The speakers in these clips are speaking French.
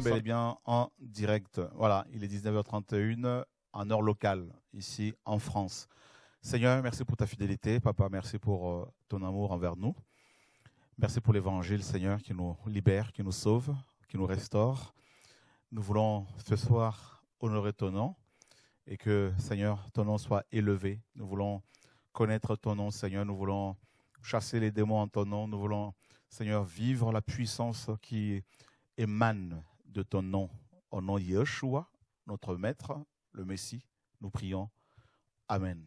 sommes bien en direct. Voilà, il est 19h31 en heure locale, ici en France. Seigneur, merci pour ta fidélité. Papa, merci pour euh, ton amour envers nous. Merci pour l'évangile, Seigneur, qui nous libère, qui nous sauve, qui nous restaure. Nous voulons ce soir honorer ton nom et que, Seigneur, ton nom soit élevé. Nous voulons connaître ton nom, Seigneur. Nous voulons chasser les démons en ton nom. Nous voulons, Seigneur, vivre la puissance qui émane de ton nom, au nom de Yeshua, notre Maître, le Messie, nous prions. Amen.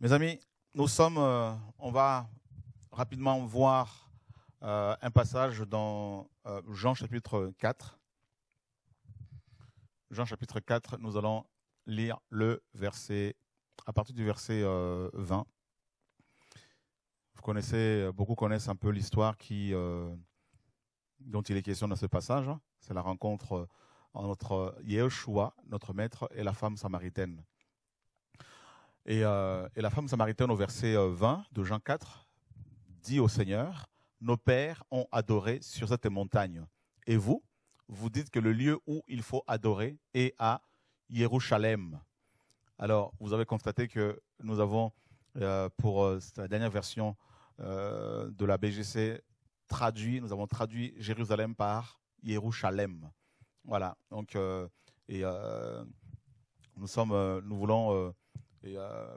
Mes amis, nous sommes, euh, on va rapidement voir euh, un passage dans euh, Jean chapitre 4. Jean chapitre 4, nous allons lire le verset, à partir du verset 20. Vous connaissez, beaucoup connaissent un peu l'histoire qui dont il est question dans ce passage, c'est la rencontre euh, entre Yeshua, notre maître, et la femme samaritaine. Et, euh, la femme samaritaine, au verset 20 euh, de Jean 4, dit au Seigneur, Nos pères ont adoré sur cette montagne. Et vous, vous dites que le lieu où il faut adorer est à Jérusalem. Alors, vous avez constaté que nous avons, pour la dernière version de la BGC, traduit, nous avons traduit Jérusalem par Yerushalem. Voilà. Donc, euh, et euh, nous sommes, euh, nous voulons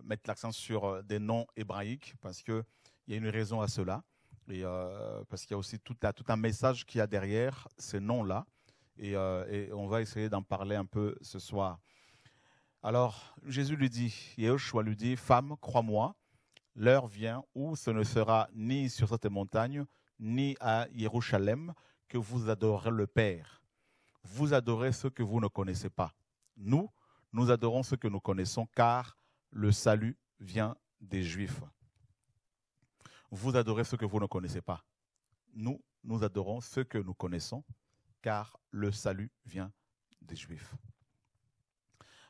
mettre l'accent sur des noms hébraïques parce qu'il y a une raison à cela et parce qu'il y a aussi tout, un message qu'il y a derrière ces noms-là. Et, et, on va essayer d'en parler un peu ce soir. Alors, Jésus lui dit, Yehoshua lui dit, Femme, crois-moi, l'heure vient où ce ne sera ni sur cette montagne, ni à Jérusalem que vous adorez le Père. Vous adorez ce que vous ne connaissez pas. Nous, nous adorons ce que nous connaissons car le salut vient des Juifs. Vous adorez ce que vous ne connaissez pas. Nous, nous adorons ce que nous connaissons car le salut vient des Juifs.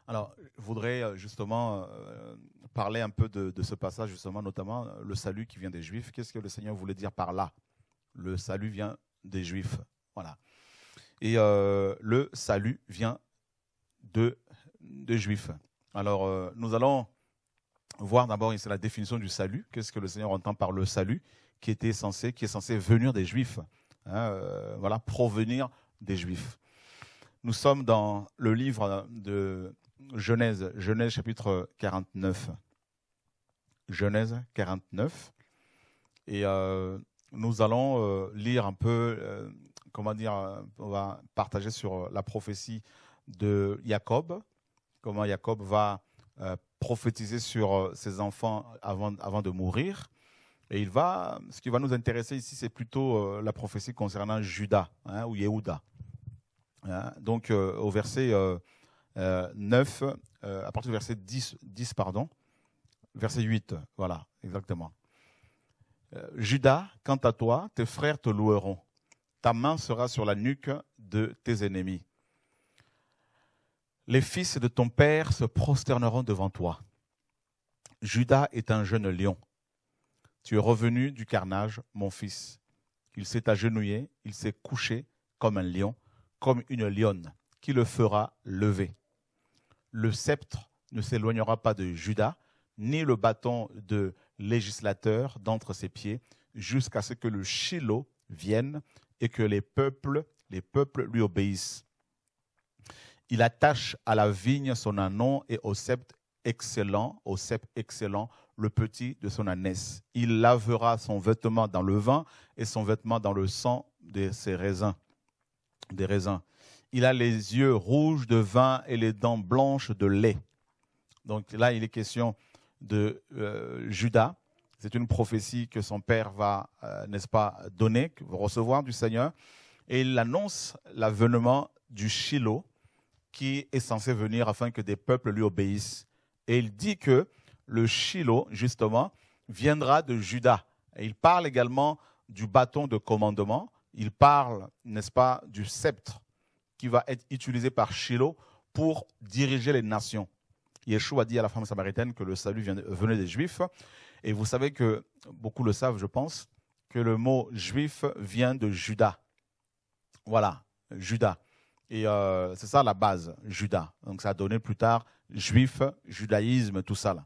Alors, je voudrais euh, justement euh, parler un peu de, de, ce passage, justement, notamment euh, le salut qui vient des Juifs. Qu'est-ce que le Seigneur voulait dire par là le salut vient des Juifs. Voilà. Et euh, le salut vient de, Juifs. Alors, euh, nous allons voir d'abord ici la définition du salut. Qu'est-ce que le Seigneur entend par le salut qui, était censé, qui est censé venir des Juifs hein, euh, Voilà, provenir des Juifs. Nous sommes dans le livre de Genèse, Genèse chapitre 49. Genèse 49. Et nous allons euh, lire un peu, euh, comment dire, euh, on va partager sur la prophétie de Jacob, comment Jacob va prophétiser sur ses enfants avant, de mourir. Et ce qui va nous intéresser ici, c'est plutôt la prophétie concernant Judas hein, ou Yehuda. Hein, donc au verset 9, à partir du verset 10, 10 pardon, verset 8, voilà, exactement. Euh, Judas, quant à toi, tes frères te loueront. Ta main sera sur la nuque de tes ennemis. Les fils de ton père se prosterneront devant toi. Judas est un jeune lion. Tu es revenu du carnage, mon fils. Il s'est agenouillé, il s'est couché comme un lion, comme une lionne, qui le fera lever. Le sceptre ne s'éloignera pas de Judas, ni le bâton de législateur d'entre ses pieds jusqu'à ce que le Shiloh vienne et que les peuples, les peuples lui obéissent. Il attache à la vigne son anon et au sept excellent, au cep excellent, le petit de son ânesse. Il lavera son vêtement dans le vin et son vêtement dans le sang de ses raisins. Des raisins. Il a les yeux rouges de vin et les dents blanches de lait. Donc là, il est question de euh, Judas. C'est une prophétie que son père va, euh, n'est-ce pas, donner, recevoir du Seigneur. Et il annonce l'avènement du Shiloh qui est censé venir afin que des peuples lui obéissent. Et il dit que le Shiloh, justement, viendra de Judas. Et il parle également du bâton de commandement. Il parle, n'est-ce pas, du sceptre qui va être utilisé par Shiloh pour diriger les nations. Yeshua dit à la femme samaritaine que le salut venait des Juifs. Et vous savez que, beaucoup le savent, je pense, que le mot juif vient de Judas. Voilà, Judas. Et euh, c'est ça la base, Judas. Donc ça a donné plus tard juif, judaïsme, tout ça là.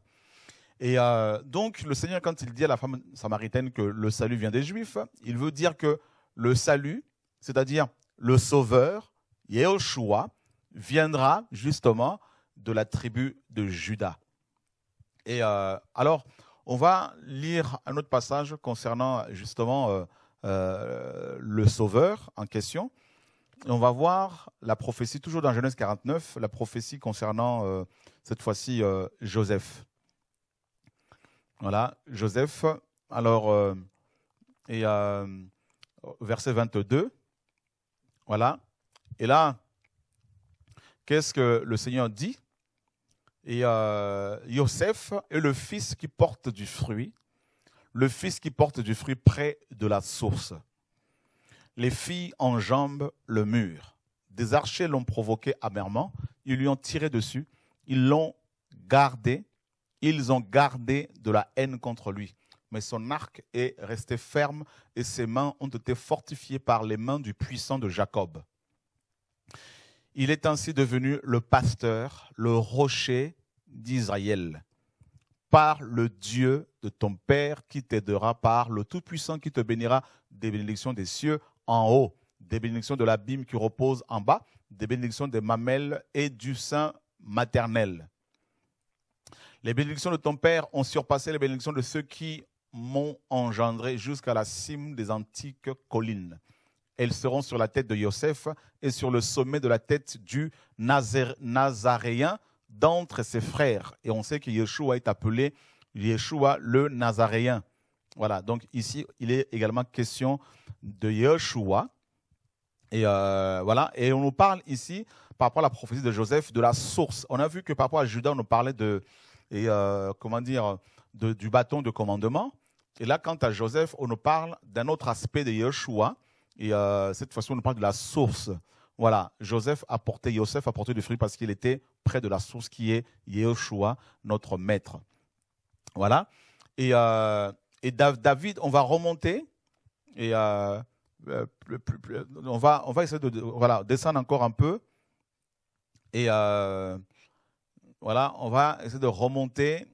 Et euh, donc le Seigneur, quand il dit à la femme samaritaine que le salut vient des juifs, il veut dire que le salut, c'est-à-dire le sauveur, Yeshua, viendra justement de la tribu de Judas Et euh, alors, on va lire un autre passage concernant justement euh, euh, le Sauveur en question. on va voir la prophétie, toujours dans Genèse 49, la prophétie concernant cette fois-ci Joseph. Voilà, Joseph, alors, et verset 22, voilà. Et là, qu'est-ce que le Seigneur dit et euh, Yosef est le fils qui porte du fruit, le fils qui porte du fruit près de la source. Les filles enjambent le mur. Des archers l'ont provoqué amèrement, ils lui ont tiré dessus, ils l'ont gardé, ils ont gardé de la haine contre lui. Mais son arc est resté ferme et ses mains ont été fortifiées par les mains du puissant de Jacob. Il est ainsi devenu le pasteur, le rocher d'Israël. Par le Dieu de ton Père qui t'aidera, par le Tout-Puissant qui te bénira des bénédictions des cieux en haut, des bénédictions de l'abîme qui repose en bas, des bénédictions des mamelles et du sein maternel. Les bénédictions de ton Père ont surpassé les bénédictions de ceux qui m'ont engendré jusqu'à la cime des antiques collines. Elles seront sur la tête de Yosef et sur le sommet de la tête du Nazaréen d'entre ses frères. Et on sait que Yeshua est appelé Yeshua le Nazaréen. Voilà, donc ici, il est également question de Yeshua. Et euh, voilà, et on nous parle ici, par rapport à la prophétie de Joseph, de la source. On a vu que par rapport à Judas, on nous parlait de, et euh, comment dire, du bâton de commandement. Et là, quant à Joseph, on nous parle d'un autre aspect de Yeshua, et euh, cette façon on parle de la source. Voilà, Joseph a porté, Joseph a porté du fruit parce qu'il était près de la source qui est Yeshua, notre maître. Voilà. Et, euh, et David, on va remonter et euh, on, va, on va essayer de, descendre encore un peu. Et voilà, on va essayer de remonter.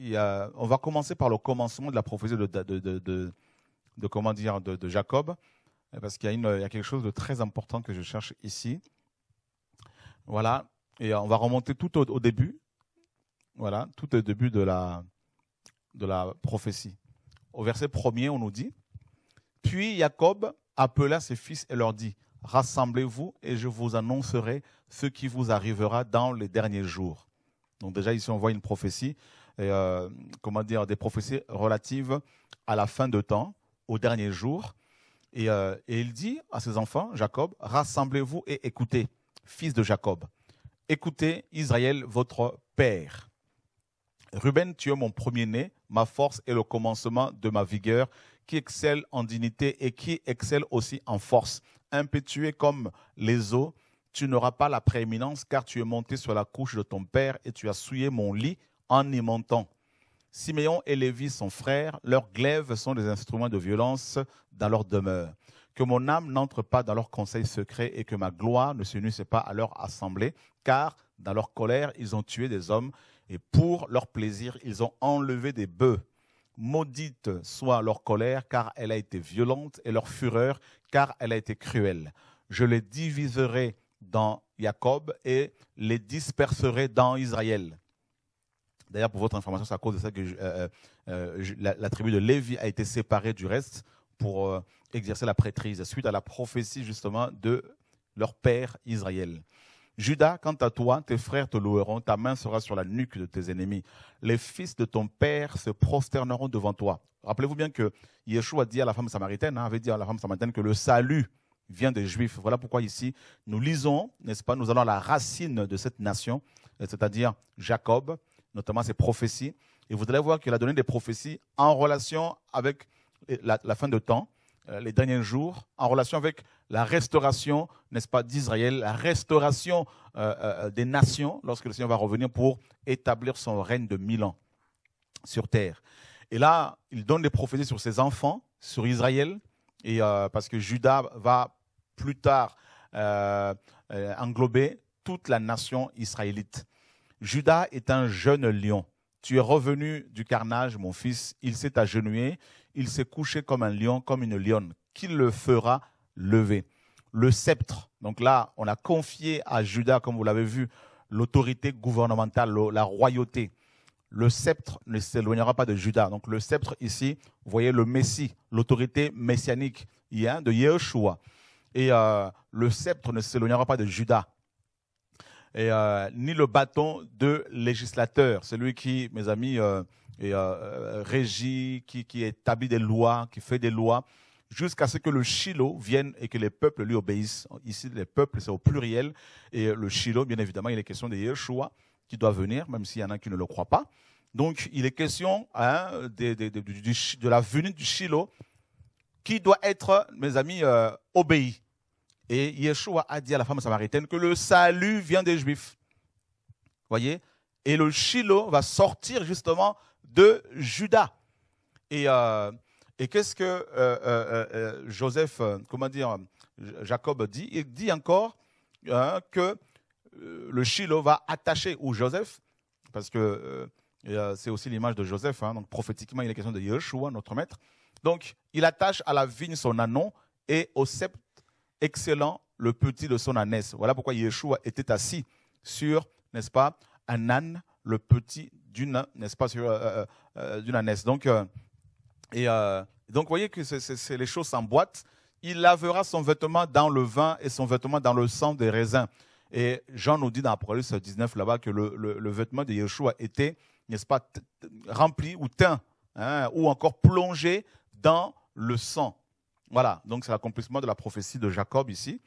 on va commencer par le commencement de la prophétie de, de, de comment dire, de Jacob. Euh, parce qu'il euh, y, a quelque chose de très important que je cherche ici. Voilà, et euh, on va remonter tout au, début, voilà, tout au début de la, prophétie. Au verset premier, on nous dit, puis Jacob appela ses fils et leur dit, rassemblez-vous et je vous annoncerai ce qui vous arrivera dans les derniers jours. Donc déjà ici on voit une prophétie, et comment dire, des prophéties relatives à la fin de temps, aux derniers jours. Euh, et, il dit à ses enfants, Jacob, rassemblez-vous et écoutez, fils de Jacob. Écoutez, Israël, votre père. Ruben, tu es mon premier-né, ma force est le commencement de ma vigueur, qui excelle en dignité et qui excelle aussi en force. Impétueux comme les eaux, tu n'auras pas la prééminence car tu es monté sur la couche de ton père et tu as souillé mon lit en y montant. Siméon et Lévi, sont frères, leurs glaives sont des instruments de violence dans leur demeure. Que mon âme n'entre pas dans leur conseils secrets et que ma gloire ne s'unisse pas à leur assemblée, car dans leur colère, ils ont tué des hommes et pour leur plaisir, ils ont enlevé des bœufs. Maudite soit leur colère, car elle a été violente, et leur fureur, car elle a été cruelle. Je les diviserai dans Jacob et les disperserai dans Israël. D'ailleurs, pour votre information, c'est à cause de ça que euh, euh, euh, la, tribu de Lévi a été séparée du reste pour exercer la prêtrise, suite à la prophétie justement de leur père Israël. Judas, quant à toi, tes frères te loueront, ta main sera sur la nuque de tes ennemis. Les fils de ton père se prosterneront devant toi. Rappelez-vous bien que Yeshua dit à la femme samaritaine, hein, avait dit à la femme samaritaine que le salut vient des Juifs. Voilà pourquoi ici, nous lisons, n'est-ce pas, nous allons à la racine de cette nation, c'est-à-dire Jacob, notamment ses prophéties. Et vous allez voir qu'il a donné des prophéties en relation avec la, fin de temps, euh, les derniers jours, en relation avec la restauration, n'est-ce pas, d'Israël, la restauration euh, euh, des nations lorsque le Seigneur va revenir pour établir son règne de mille ans sur terre. Et là, il donne des prophéties sur ses enfants, sur Israël, et parce que Judas va plus tard englober toute la nation israélite. Judas est un jeune lion. Tu es revenu du carnage, mon fils. Il s'est agenouillé, il s'est couché comme un lion, comme une lionne. Qui le fera lever Le sceptre. Donc là, on a confié à Judas, comme vous l'avez vu, l'autorité gouvernementale, la royauté. Le sceptre ne s'éloignera pas de Judas. Donc le sceptre ici, vous voyez le Messie, l'autorité messianique de Yeshua. Et euh, le sceptre ne s'éloignera pas de Judas. Euh, ni le bâton de législateur, celui qui, mes amis, euh, euh, euh régit, qui, établit des lois, qui fait des lois, jusqu'à ce que le Shiloh vienne et que les peuples lui obéissent. Ici, les peuples, c'est au pluriel. Et le Shiloh, bien évidemment, il est question de Yeshua qui doit venir, même s'il y en a qui ne le croient pas. Donc, il est question hein, de, de, la venue du Shiloh qui doit être, mes amis, obéi. Et Yeshua a dit à la femme samaritaine que le salut vient des Juifs. Voyez Et le Shiloh va sortir justement de Judas. Et, euh, et qu'est-ce que euh, euh, Joseph, comment dire, Jacob dit Il dit encore hein, que le Shiloh va attacher, ou Joseph, parce que c'est aussi l'image de Joseph, hein, donc prophétiquement, il est question de Yeshua, notre maître. Donc, il attache à la vigne son anon et au sceptre excellent le petit de son ânesse. Voilà pourquoi Yeshua était assis sur, n'est-ce pas, un âne, le petit d'une, n'est-ce pas, Donc, voyez que c'est, les choses s'emboîtent. Il lavera son vêtement dans le vin et son vêtement dans le sang des raisins. Et Jean nous dit dans Apocalypse 19 là-bas que le, vêtement de Yeshua était, n'est-ce pas, rempli ou teint, hein, ou encore plongé dans le sang. Voilà, donc c'est l'accomplissement de la prophétie de Jacob ici.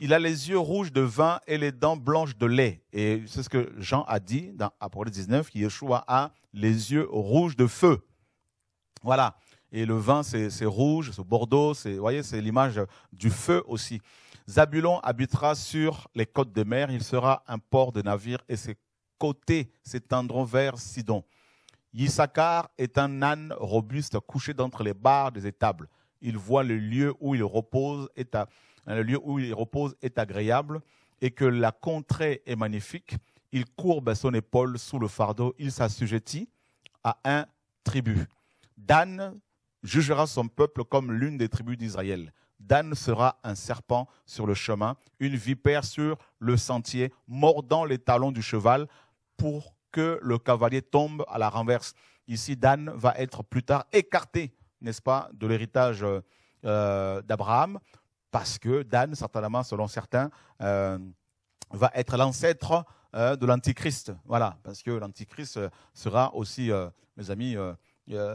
Il a les yeux rouges de vin et les dents blanches de lait. Et c'est ce que Jean a dit dans Apocalypse 19, Yeshua a les yeux rouges de feu. Voilà. Et le vin, c'est rouge, c'est bordeaux, c'est, voyez, c'est l'image du feu aussi. Zabulon habitera sur les côtes de mer, il sera un port de navires et ses côtés s'étendront vers Sidon. Issachar est un âne robuste couché d'entre les barres des étables il voit le lieu où il repose est, le lieu où il repose est agréable et que la contrée est magnifique. Il courbe son épaule sous le fardeau, il s'assujettit à un tribut. Dan jugera son peuple comme l'une des tribus d'Israël. Dan sera un serpent sur le chemin, une vipère sur le sentier, mordant les talons du cheval pour que le cavalier tombe à la renverse. Ici, Dan va être plus tard écarté n'est-ce pas, de l'héritage euh, euh, d'Abraham, parce que Dan, certainement, selon certains, euh, va être l'ancêtre de l'Antichrist. Voilà, parce que l'Antichrist sera aussi, mes amis,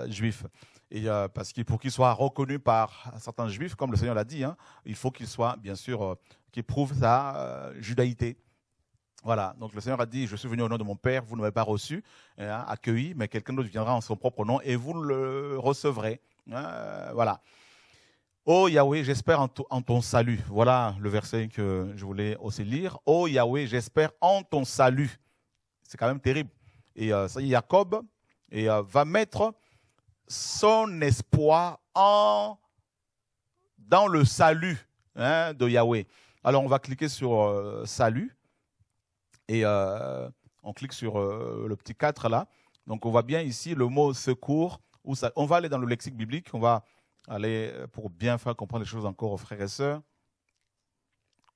juif. Et parce que pour qu'il soit reconnu par certains juifs, comme le Seigneur l'a dit, hein, il faut qu'il soit, bien sûr, qu'il prouve sa judaïté. Voilà, donc le Seigneur a dit, je suis venu au nom de mon Père, vous ne m'avez pas reçu, hein, accueilli, mais quelqu'un d'autre viendra en son propre nom et vous le recevrez. Hein, euh, voilà. oh Yahweh, j'espère en, ton salut. Voilà le verset que je voulais aussi lire. oh Yahweh, j'espère en ton salut. C'est quand même terrible. Et euh, ça y est, Jacob et, euh, va mettre son espoir en, dans le salut hein, de Yahweh. Alors on va cliquer sur salut. Et euh, on clique sur euh, le petit 4 là. Donc on voit bien ici le mot secours. Où ça, on va aller dans le lexique biblique. On va aller euh, pour bien faire comprendre les choses encore aux frères et sœurs.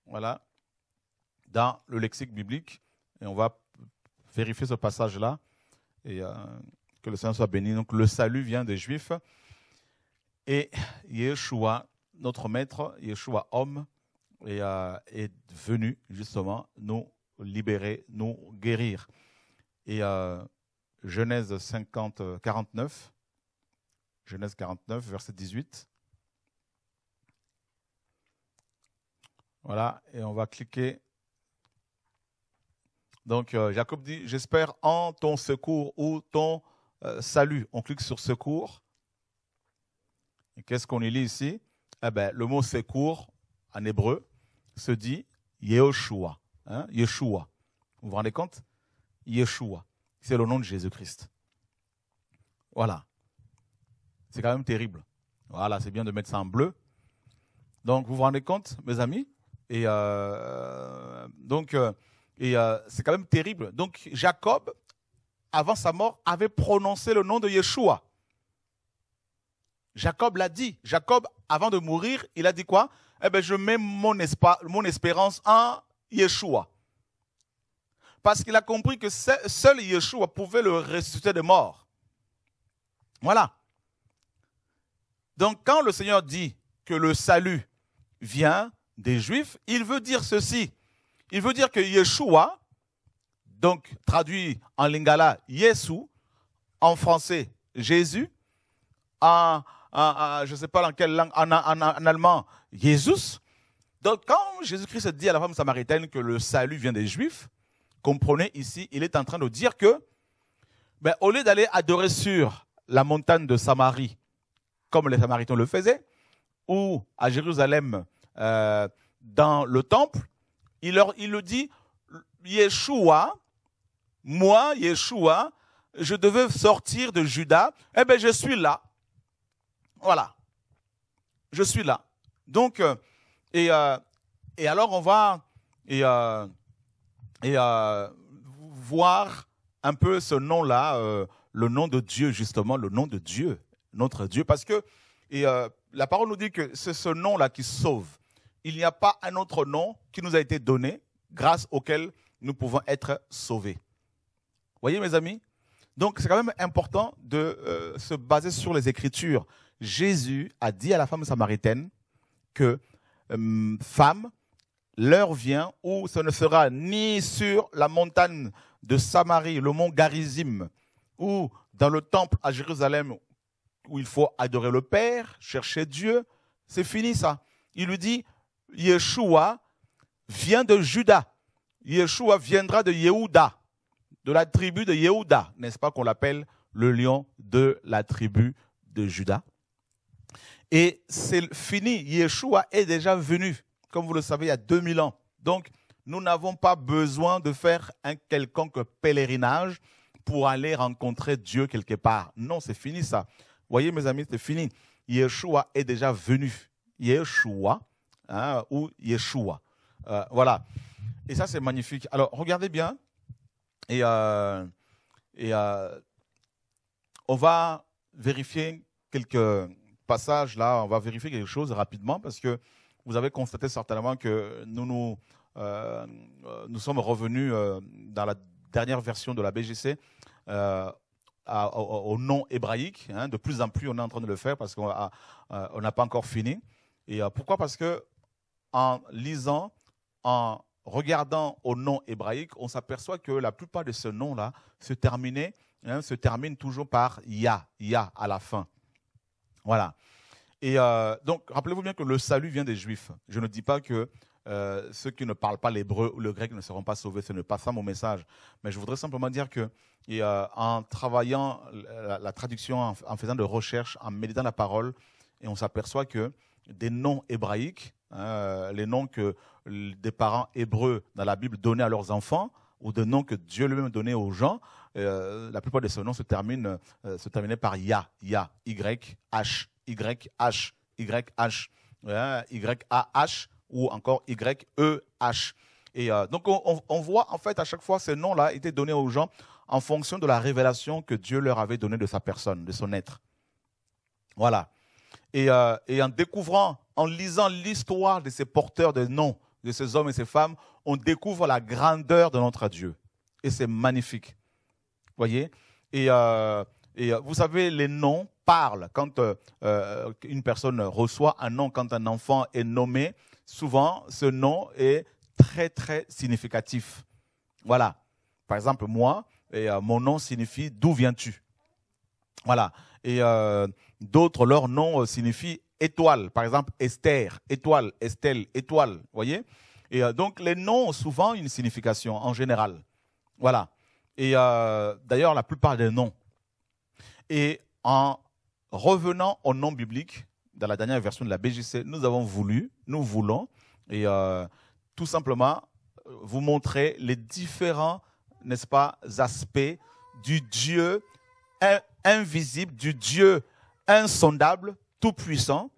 Voilà. Dans le lexique biblique. Et on va vérifier ce passage là. Et que le Seigneur soit béni. Donc le salut vient des Juifs. Et Yeshua, notre maître, Yeshua homme, est, est venu justement nous libérer, nous guérir. Et euh, Genèse 50, 49, euh, Genèse 49, verset 18. Voilà, et on va cliquer. Donc euh, Jacob dit, j'espère en ton secours ou ton salut. On clique sur secours. Et qu'est-ce qu'on y lit ici eh ben, Le mot secours en hébreu se dit Yehoshua. Hein, Yeshua. Vous vous rendez compte Yeshua. C'est le nom de Jésus-Christ. Voilà. C'est quand même terrible. Voilà, c'est bien de mettre ça en bleu. Donc, vous vous rendez compte, mes amis Et euh, donc, euh, euh, c'est quand même terrible. Donc, Jacob, avant sa mort, avait prononcé le nom de Yeshua. Jacob l'a dit. Jacob, avant de mourir, il a dit quoi Eh bien, je mets mon, mon espérance en Yeshua. Parce qu'il a compris que seul Yeshua pouvait le ressusciter des morts. Voilà. Donc quand le Seigneur dit que le salut vient des Juifs, il veut dire ceci. Il veut dire que Yeshua, donc traduit en lingala Yesu, en français Jésus, en, je ne sais pas dans quelle langue, en, en allemand Jésus, donc, quand Jésus-Christ dit à la femme samaritaine que le salut vient des Juifs, comprenez ici, il est en train de dire que, ben, au lieu d'aller adorer sur la montagne de Samarie, comme les Samaritains le faisaient, ou à Jérusalem, euh, dans le temple, il, leur, il le dit, Yeshua, moi, Yeshua, je devais sortir de Juda, eh bien, je suis là. Voilà. Je suis là. Donc, euh, et, euh, et alors on va et, euh, et, euh, voir un peu ce nom-là, le nom de Dieu, justement, le nom de Dieu, notre Dieu. Parce que et, la parole nous dit que c'est ce nom-là qui sauve. Il n'y a pas un autre nom qui nous a été donné grâce auquel nous pouvons être sauvés. Voyez mes amis Donc c'est quand même important de se baser sur les Écritures. Jésus a dit à la femme samaritaine que euh, femme, l'heure vient où ce ne sera ni sur la montagne de Samarie, le mont Garizim, ou dans le temple à Jérusalem où il faut adorer le Père, chercher Dieu. C'est fini ça. Il lui dit, Yeshua vient de Juda. Yeshua viendra de Yehuda, de la tribu de Yehuda. N'est-ce pas qu'on l'appelle le lion de la tribu de Juda et c'est fini. Yeshua est déjà venu, comme vous le savez, il y a 2000 ans. Donc, nous n'avons pas besoin de faire un quelconque pèlerinage pour aller rencontrer Dieu quelque part. Non, c'est fini ça. Voyez, mes amis, c'est fini. Yeshua est déjà venu. Yeshua, hein, ou Yeshua. Euh, voilà. Et ça, c'est magnifique. Alors, regardez bien. Et, euh, euh, on va vérifier quelques, passage-là, on va vérifier quelque chose rapidement parce que vous avez constaté certainement que nous nous, euh, nous sommes revenus euh, dans la dernière version de la BGC euh, au, nom hébraïque. Hein. de plus en plus, on est en train de le faire parce qu'on n'a pas encore fini. Et pourquoi Parce que en lisant, en regardant au nom hébraïque, on s'aperçoit que la plupart de ce nom-là se hein, se termine toujours par ya, ya à la fin. Voilà. Et euh, donc, rappelez-vous bien que le salut vient des Juifs. Je ne dis pas que euh, ceux qui ne parlent pas l'hébreu ou le grec ne seront pas sauvés. Ce n'est pas ça mon message. Mais je voudrais simplement dire que, euh, en travaillant la, traduction, en, faisant des recherches, en méditant la parole, et on s'aperçoit que des noms hébraïques, hein, les noms que des parents hébreux dans la Bible donnaient à leurs enfants, ou des noms que Dieu lui-même donnait aux gens, euh, la plupart des noms se terminent, euh, se terminaient par ya, ya, y, h, y, h, y, h, y, a, h ou encore y, e, h. Et euh, donc on, voit en fait à chaque fois ces noms-là étaient donnés aux gens en fonction de la révélation que Dieu leur avait donnée de sa personne, de son être. Voilà. et en découvrant, en lisant l'histoire de ces porteurs de noms, de ces hommes et ces femmes, on découvre la grandeur de notre Dieu. Et c'est magnifique voyez et, euh, et, euh, vous savez, les noms parlent. Quand euh, une personne reçoit un nom, quand un enfant est nommé, souvent ce nom est très très significatif. Voilà. Par exemple, moi, et, mon nom signifie d'où viens-tu. Voilà. Et d'autres, leur nom signifie étoile. Par exemple, Esther, étoile, Estelle, étoile. Vous voyez Et donc, les noms ont souvent une signification en général. Voilà. Et euh, d'ailleurs, la plupart des noms. Et en revenant au nom biblique, dans la dernière version de la BJC, nous avons voulu, nous voulons, et euh, tout simplement euh, vous montrer les différents, n'est-ce pas, aspects du Dieu invisible, du Dieu insondable, tout-puissant,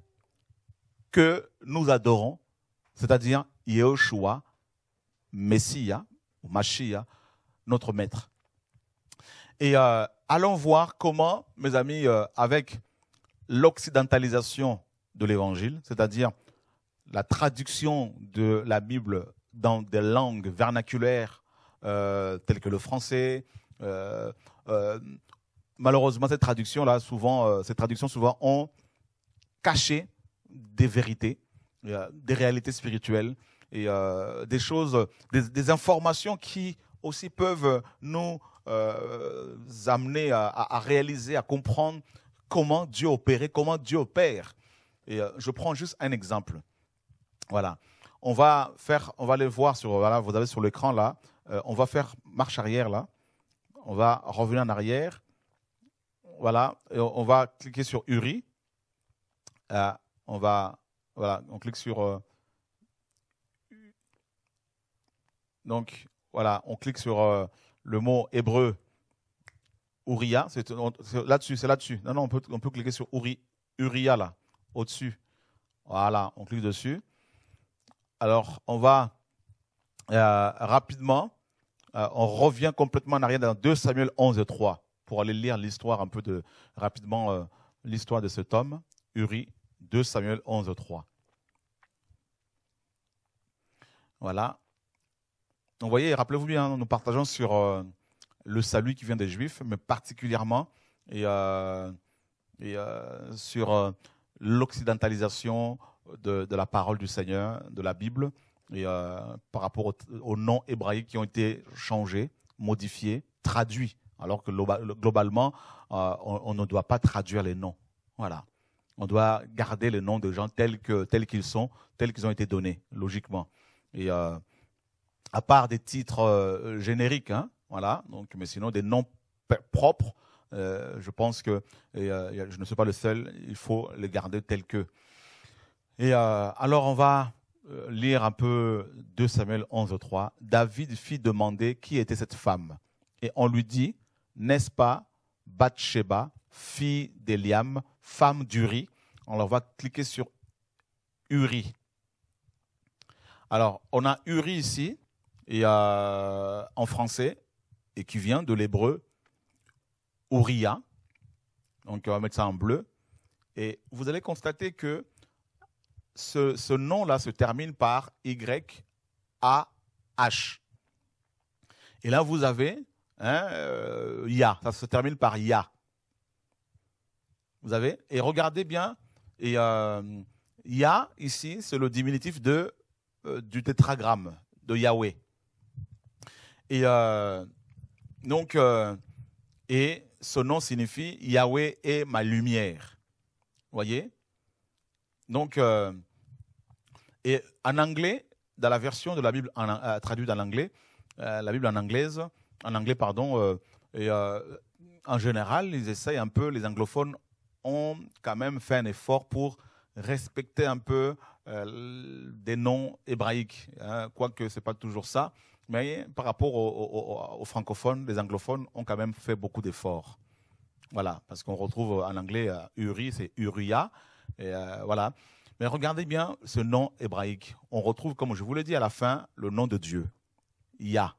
que nous adorons, c'est-à-dire Yeshua, Messia, ou Mashiach, notre maître. Et euh, allons voir comment, mes amis, euh, avec l'occidentalisation de l'évangile, c'est-à-dire la traduction de la Bible dans des langues vernaculaires euh, telles que le français. malheureusement, cette traduction-là, souvent, ces traductions souvent ont caché des vérités, des réalités spirituelles et des choses, des, des, informations qui aussi peuvent nous euh, amener à, réaliser, à comprendre comment Dieu opérait, comment Dieu opère. Et euh, je prends juste un exemple. Voilà. On va faire, on va aller voir sur, voilà, vous avez sur l'écran là. Euh, on va faire marche arrière là. On va revenir en arrière. Voilà. on va cliquer sur Uri. on va, voilà, on clique sur. donc, voilà, on clique sur euh, le mot hébreu Uriah. C'est, là-dessus, c'est là-dessus. Non, non, on peut, cliquer sur Uri, Uriah, là, au-dessus. Voilà, on clique dessus. Alors, on va euh, rapidement, euh, on revient complètement en arrière dans 2 Samuel 11 3 pour aller lire l'histoire un peu de rapidement l'histoire de cet homme, Uri 2 Samuel 11 3. Voilà, donc, vous voyez, rappelez-vous bien, nous partageons sur euh, le salut qui vient des Juifs, mais particulièrement et, euh, et, euh, sur l'occidentalisation de, la parole du Seigneur, de la Bible, et par rapport aux, noms hébraïques qui ont été changés, modifiés, traduits. Alors que globalement, on, ne doit pas traduire les noms. Voilà. On doit garder les noms des gens tels qu'ils tels qu'ils sont, tels qu'ils ont été donnés, logiquement. Et à part des titres euh, génériques, hein, voilà. Donc, mais sinon des noms propres, euh, je pense que euh, je ne suis pas le seul. Il faut les garder tels que. Et alors, on va lire un peu 2 Samuel 11, 3. David fit demander qui était cette femme, et on lui dit, n'est-ce pas Bathsheba, fille d'Eliam, femme d'Uri. On va cliquer sur Uri. Alors, on a Uri ici, en français et qui vient de l'hébreu Uriah. Donc on va mettre ça en bleu. Et vous allez constater que ce, nom-là se termine par Y-A-H. Et là, vous avez hein, euh, Ya. Ça se termine par Ya. Vous avez Et regardez bien. Et euh, Ya, ici, c'est le diminutif de, euh, du tétragramme de Yahweh. Et euh, donc, euh, et ce nom signifie Yahweh est ma lumière. Voyez Donc, euh, et en anglais, dans la version de la Bible traduite en anglais, la Bible en anglaise, en anglais, pardon, et, en général, ils essayent un peu, les anglophones ont quand même fait un effort pour respecter un peu des noms hébraïques, hein, quoique ce n'est pas toujours ça mais par rapport aux, francophones, les anglophones ont quand même fait beaucoup d'efforts. Voilà, parce qu'on retrouve en anglais euh, Uri, c'est Uriah ». Euh, voilà. Mais regardez bien ce nom hébraïque. On retrouve, comme je vous l'ai dit à la fin, le nom de Dieu, Yah.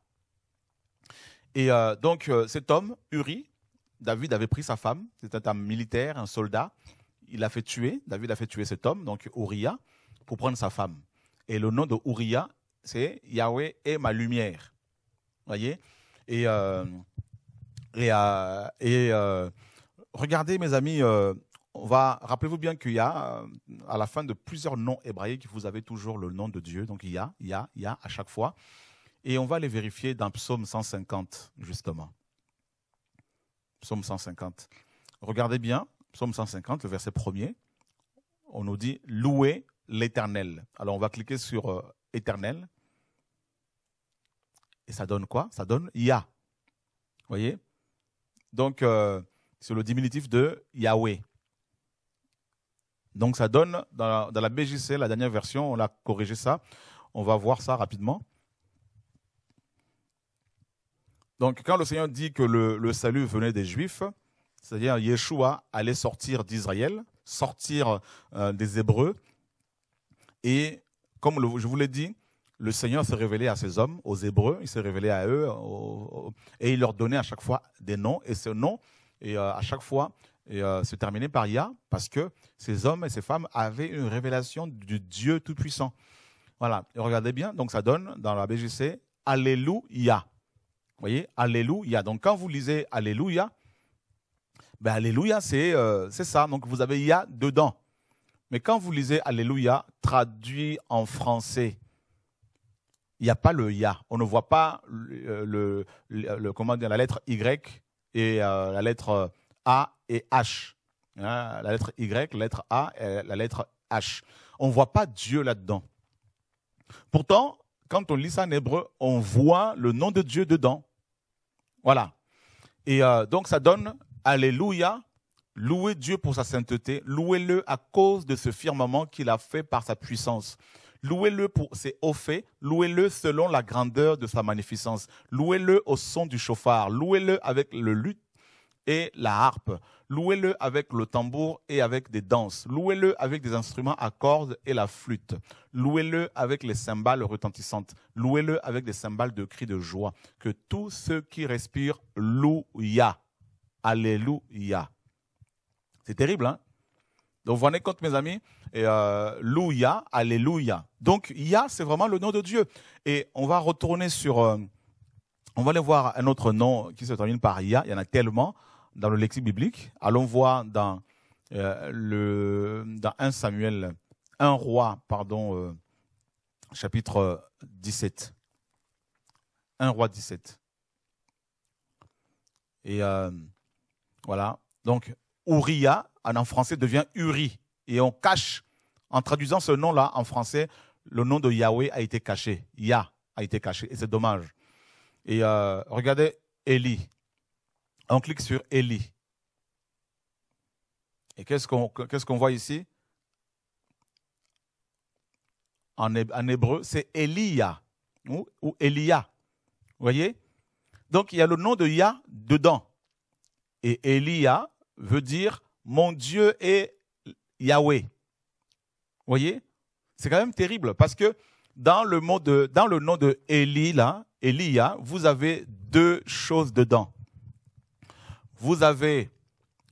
Et euh, donc cet homme, Uri, David avait pris sa femme, c'était un militaire, un soldat. Il l'a fait tuer, David a fait tuer cet homme, donc Uriah, pour prendre sa femme. Et le nom de Uriah c'est Yahweh est ma lumière. Voyez Et, euh, et, euh, euh, regardez, mes amis, on va rappelez-vous bien qu'il y a à la fin de plusieurs noms hébraïques, vous avez toujours le nom de Dieu. Donc il y a, il y a, il y a à chaque fois. Et on va les vérifier dans Psaume 150, justement. Psaume 150. Regardez bien, Psaume 150, le verset premier. On nous dit Louez l'Éternel. Alors on va cliquer sur Éternel. Et ça donne quoi Ça donne Yah. Vous voyez Donc, euh, c'est le diminutif de Yahweh. Donc, ça donne, dans la, la BJC, la dernière version, on a corrigé ça. On va voir ça rapidement. Donc, quand le Seigneur dit que le, salut venait des Juifs, c'est-à-dire Yeshua allait sortir d'Israël, sortir euh, des Hébreux, et comme je vous l'ai dit, le Seigneur se révélait à ces hommes, aux Hébreux, il se révélait à eux, et il leur donnait à chaque fois des noms, et ce nom, et, euh, à chaque fois, euh, se terminait par Yah, parce que ces hommes et ces femmes avaient une révélation du Dieu Tout-Puissant. Voilà, regardez bien, donc ça donne dans la BGC Alléluia. Vous voyez, Alléluia. Donc quand vous lisez Alléluia, ben Alléluia, c'est euh, c'est ça. Donc vous avez Yah dedans. Mais quand vous lisez Alléluia, traduit en français, il n'y a pas le ya. On ne voit pas le, euh, la lettre Y et euh, la lettre euh, A et H. Hein. la lettre Y, la lettre A et la lettre H. On ne voit pas Dieu là-dedans. Pourtant, quand on lit ça en hébreu, on voit le nom de Dieu dedans. Voilà. Et donc ça donne Alléluia, louez Dieu pour sa sainteté, louez-le à cause de ce firmament qu'il a fait par sa puissance. Louez-le pour ses hauts faits, louez-le selon la grandeur de sa magnificence, louez-le au son du chauffard, louez-le avec le luth et la harpe, louez-le avec le tambour et avec des danses, louez-le avec des instruments à cordes et la flûte, louez-le avec les cymbales retentissantes, louez-le avec des cymbales de cris de joie, que tous ceux qui respirent louent Alléluia. C'est terrible, hein? Donc, vous en rendez mes amis, et euh, Louia, Alléluia. Donc, Ya, c'est vraiment le nom de Dieu. Et on va retourner sur, euh, on va aller voir un autre nom qui se termine par Ya. Il y en a tellement dans le lexique biblique. Allons voir dans, euh, le, dans 1 Samuel, 1 roi, pardon, chapitre 17. 1 roi 17. Et voilà. Donc, Uriah, en français, devient Uri et on cache. En traduisant ce nom-là en français, le nom de Yahweh a été caché. Yah a été caché. Et c'est dommage. Et euh, regardez Eli. On clique sur Eli. Et qu'est-ce qu'on qu'est-ce qu'on voit ici en, hébreu, c'est Elia ou, ou Elia. Vous voyez Donc il y a le nom de Yah dedans. Et Elia veut dire mon Dieu est Yahweh. voyez C'est quand même terrible parce que dans le, mot de, dans le nom de Eli là, Elia, vous avez deux choses dedans. Vous avez,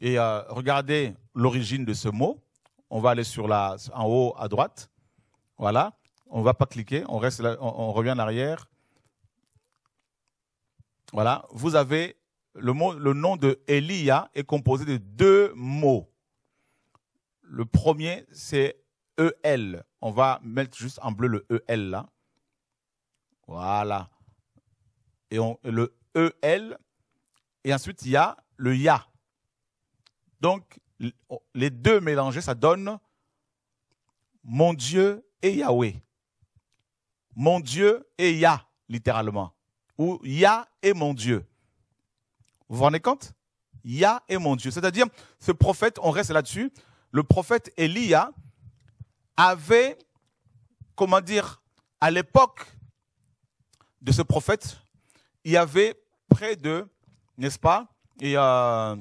et euh, regardez l'origine de ce mot. On va aller sur la, en haut à droite. Voilà. On ne va pas cliquer. On, reste revient en arrière. Voilà. Vous avez le, mot, le nom de Elia est composé de deux mots. Le premier, c'est EL. On va mettre juste en bleu le EL là. Voilà. Et on, le EL. Et ensuite, il y a le YA. Donc, les deux mélangés, ça donne mon Dieu et Yahweh. Mon Dieu et Yah, littéralement. Ou Yah et mon Dieu. Vous vous rendez compte Ya et mon Dieu. C'est-à-dire, ce prophète, on reste là-dessus le prophète Elia avait, comment dire, à l'époque de ce prophète, il y avait près de, n'est-ce pas, y a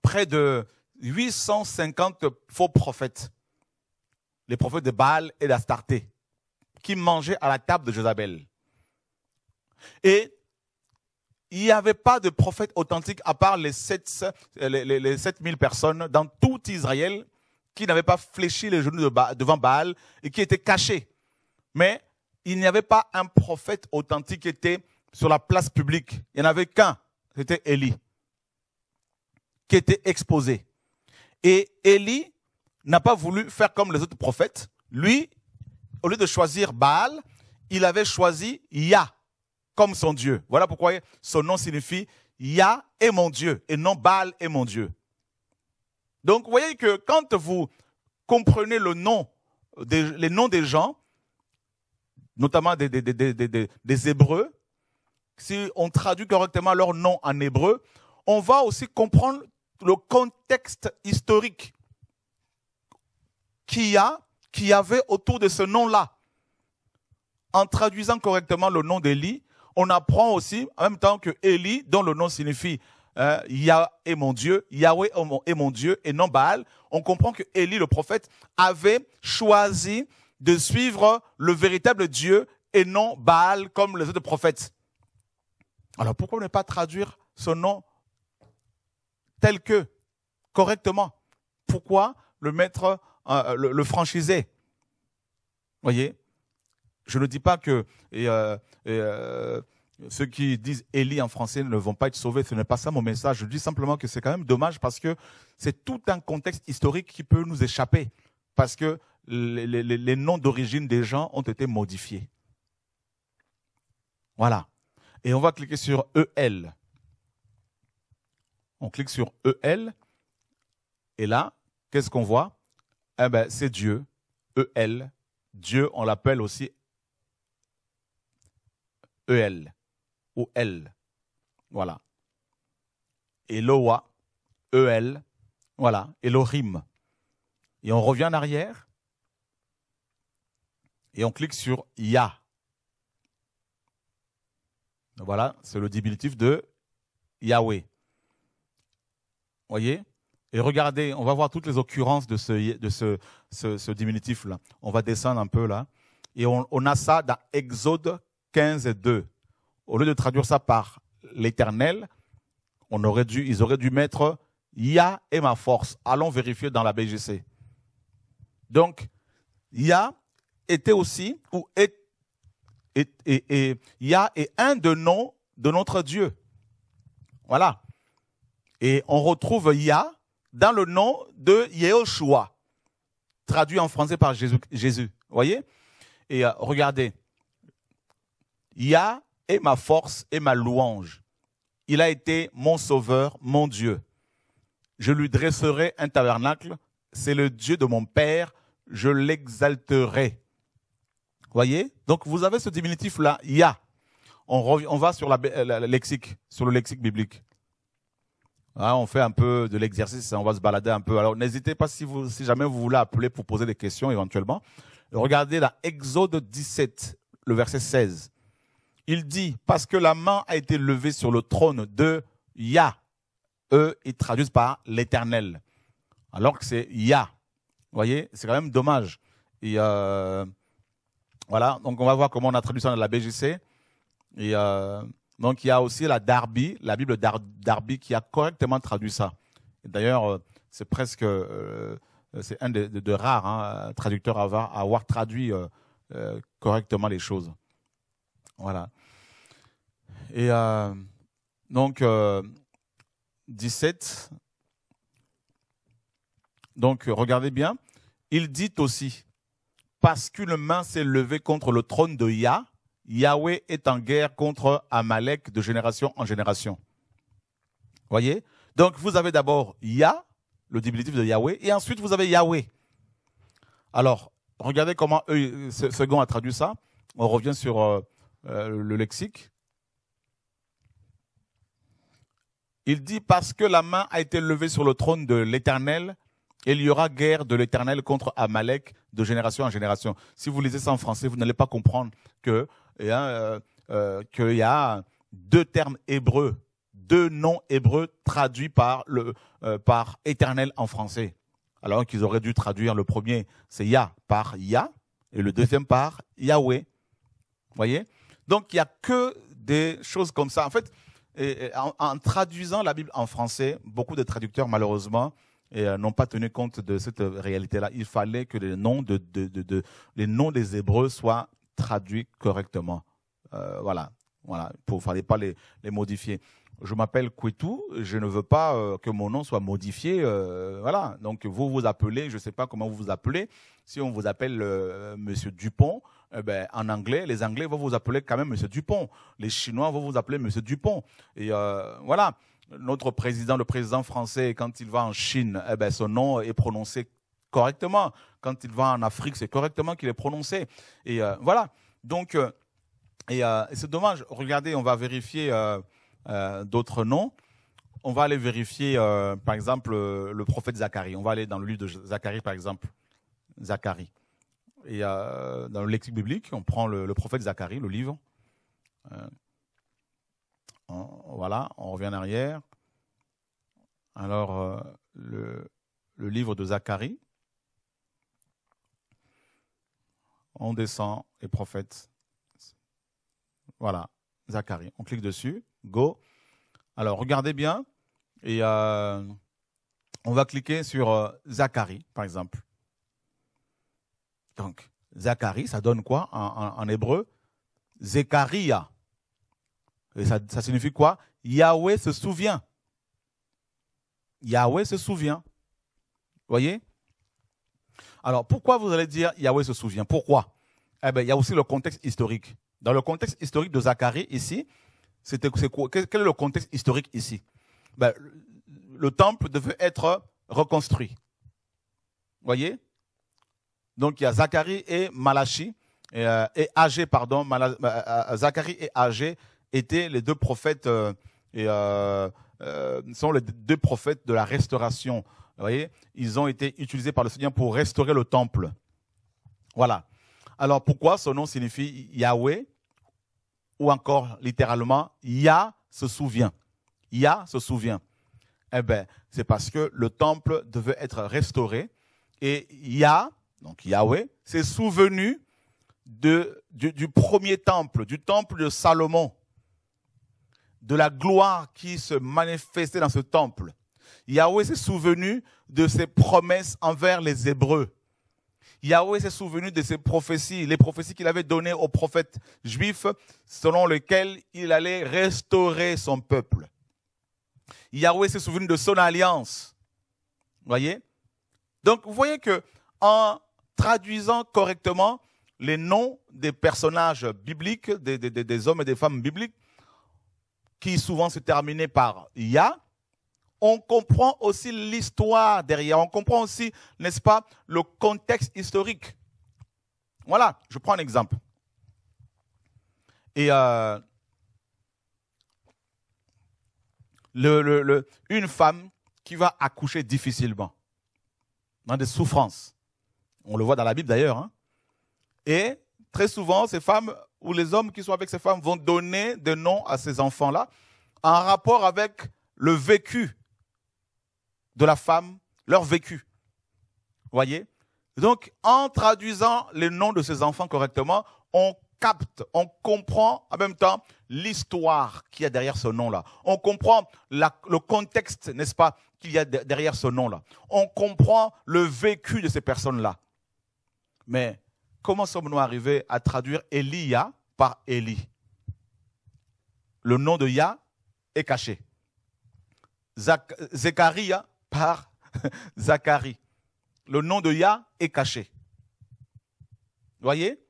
près de 850 faux prophètes, les prophètes de Baal et d'Astarté, qui mangeaient à la table de Jézabel. Et il n'y avait pas de prophète authentique à part les, sept euh, les, les, les personnes dans tout Israël qui n'avaient pas fléchi les genoux devant Baal et qui étaient cachés. Mais il n'y avait pas un prophète authentique qui était sur la place publique. Il n'y en avait qu'un, c'était Élie, qui était exposé. Et Élie n'a pas voulu faire comme les autres prophètes. Lui, au lieu de choisir Baal, il avait choisi Yah, comme son Dieu. Voilà pourquoi son nom signifie Yah est mon Dieu et non Baal est mon Dieu. Donc vous voyez que quand vous comprenez le nom des, les noms des gens, notamment des, des, des, des Hébreux, si on traduit correctement leur nom en hébreu, on va aussi comprendre le contexte historique qu'il y a, qu'il y avait autour de ce nom-là. En traduisant correctement le nom d'Elie, on apprend aussi, en même temps que Élie, dont le nom signifie euh, Yah est mon Dieu, Yahweh est mon Dieu, et non Baal, on comprend que Élie, le prophète, avait choisi de suivre le véritable Dieu et non Baal comme les autres prophètes. Alors pourquoi ne pas traduire ce nom tel que, correctement Pourquoi le mettre, euh, le, le, franchiser Voyez je ne dis pas que euh, euh, ceux qui disent Élie en français ne vont pas être sauvés. Ce n'est pas ça mon message. Je dis simplement que c'est quand même dommage parce que c'est tout un contexte historique qui peut nous échapper parce que les, noms d'origine des gens ont été modifiés. Voilà. Et on va cliquer sur EL. On clique sur EL. Et là, qu'est-ce qu'on voit Eh ben, c'est Dieu. EL. Dieu, on l'appelle aussi EL ou L. Voilà. Et « Eloa, EL, voilà, Et « Elohim. Et on revient en arrière et on clique sur Ya. Voilà, c'est le diminutif de Yahweh. Voyez Et regardez, on va voir toutes les occurrences de ce, de ce, ce, diminutif-là. On va descendre un peu là. Et on, on a ça dans Exode 15 et 2, au lieu de traduire ça par l'Éternel, on aurait dû, ils auraient dû mettre Yah et ma force. Allons vérifier dans la BGC. Donc, Yah était aussi, ou est, et, Yah est un de noms de notre Dieu. Voilà. Et on retrouve Yah dans le nom de Yehoshua, traduit en français par Jésus. Vous voyez Et euh, regardez, Yah est ma force et ma louange. Il a été mon sauveur, mon Dieu. Je lui dresserai un tabernacle. C'est le Dieu de mon Père. Je l'exalterai. Voyez Donc vous avez ce diminutif-là, Yah. On, on va sur la, lexique, sur le lexique biblique. Hein, on fait un peu de l'exercice, hein, on va se balader un peu. Alors n'hésitez pas si, vous, si jamais vous voulez appeler pour poser des questions éventuellement. Regardez la Exode 17, le verset 16. Il dit, parce que la main a été levée sur le trône de Yah. Eux, ils traduisent par l'éternel. Alors que c'est Yah. Vous voyez, c'est quand même dommage. Et euh, voilà, donc on va voir comment on a traduit ça dans la BGC. Et euh, donc il y a aussi la Darby, la Bible Darby qui a correctement traduit ça. D'ailleurs, euh, c'est presque, c'est un des rares hein, traducteurs à avoir traduit correctement les choses. Voilà. Et euh, donc, euh, 17. Donc, regardez bien. Il dit aussi, parce qu'une main s'est levée contre le trône de Yah, Yahweh est en guerre contre Amalek de génération en génération. Voyez Donc, vous avez d'abord Yah, le diminutif de Yahweh, et ensuite vous avez Yahweh. Alors, regardez comment eux, Second a traduit ça. On revient sur euh, euh, le lexique. Il dit parce que la main a été levée sur le trône de l'Éternel, il y aura guerre de l'Éternel contre Amalek de génération en génération. Si vous lisez ça en français, vous n'allez pas comprendre que eh euh, euh, qu'il y a deux termes hébreux, deux noms hébreux traduits par le par Éternel en français, alors qu'ils auraient dû traduire le premier c'est Yah par Yah et le deuxième par Yahweh. vous Voyez, donc il n'y a que des choses comme ça. En fait, en, traduisant la Bible en français, beaucoup de traducteurs malheureusement euh, n'ont pas tenu compte de cette euh, réalité-là. Il fallait que les noms, des Hébreux soient traduits correctement. Euh, voilà, voilà. Il ne fallait pas les, modifier. Je m'appelle Kouetou. je ne veux pas que mon nom soit modifié. voilà. Donc vous vous appelez, je ne sais pas comment vous vous appelez. Si on vous appelle Monsieur Dupont, eh ben, en anglais, les Anglais vont vous appeler quand même Monsieur Dupont. Les Chinois vont vous appeler Monsieur Dupont. Et euh, voilà, notre président, le président français, quand il va en Chine, eh ben, son nom est prononcé correctement. Quand il va en Afrique, c'est correctement qu'il est prononcé. Et euh, voilà. Donc, euh, et c'est dommage. Regardez, on va vérifier d'autres noms. On va aller vérifier, par exemple, le prophète Zacharie. On va aller dans le livre de Zacharie, par exemple. Zacharie. Et euh, dans le lexique biblique, on prend le, prophète Zacharie, le livre. Euh, voilà, on revient en arrière. Alors, euh, le, le, livre de Zacharie. On descend et prophète. Voilà, Zacharie. On clique dessus. Go. Alors, regardez bien. Et on va cliquer sur Zacharie, par exemple. Donc, Zacharie, ça donne quoi en, hébreu Zécharia. Et ça, signifie quoi Yahweh se souvient. Yahweh se souvient. Voyez Alors, pourquoi vous allez dire Yahweh se souvient Pourquoi Eh bien, il y a aussi le contexte historique. Dans le contexte historique de Zacharie, ici, c'était, quel est le contexte historique ici ben, Le temple devait être reconstruit. Vous Voyez donc il y a Zacharie et Malachi, et, euh, Agé, pardon, euh, euh, Zacharie et Agé étaient les deux prophètes, sont les deux prophètes de la restauration. Vous voyez, ils ont été utilisés par le Seigneur pour restaurer le temple. Voilà. Alors pourquoi ce nom signifie Yahweh ou encore littéralement Yah se souvient. Yah se souvient. Eh bien, c'est parce que le temple devait être restauré et Yah donc Yahweh, s'est souvenu de, du, premier temple, du temple de Salomon, de la gloire qui se manifestait dans ce temple. Yahweh s'est souvenu de ses promesses envers les Hébreux. Yahweh s'est souvenu de ses prophéties, les prophéties qu'il avait données aux prophètes juifs, selon lesquelles il allait restaurer son peuple. Yahweh s'est souvenu de son alliance. Voyez Donc, vous voyez que en traduisant correctement les noms des personnages bibliques, des, hommes et des femmes bibliques, qui souvent se terminaient par Ya, on comprend aussi l'histoire derrière, on comprend aussi, n'est-ce pas, le contexte historique. Voilà, je prends un exemple. Et euh, une femme qui va accoucher difficilement, dans des souffrances, on le voit dans la Bible d'ailleurs. Hein. Et très souvent, ces femmes ou les hommes qui sont avec ces femmes vont donner des noms à ces enfants-là en rapport avec le vécu de la femme, leur vécu. Vous Voyez Donc, en traduisant les noms de ces enfants correctement, on capte, on comprend en même temps l'histoire qu'il y a derrière ce nom-là. On comprend le contexte, n'est-ce pas, qu'il y a derrière ce nom-là. On comprend le vécu de ces personnes-là. Mais comment sommes-nous arrivés à traduire Elia par Eli Le nom de Yah est caché. Zachariah par Zacharie. Le nom de Yah est caché. Voyez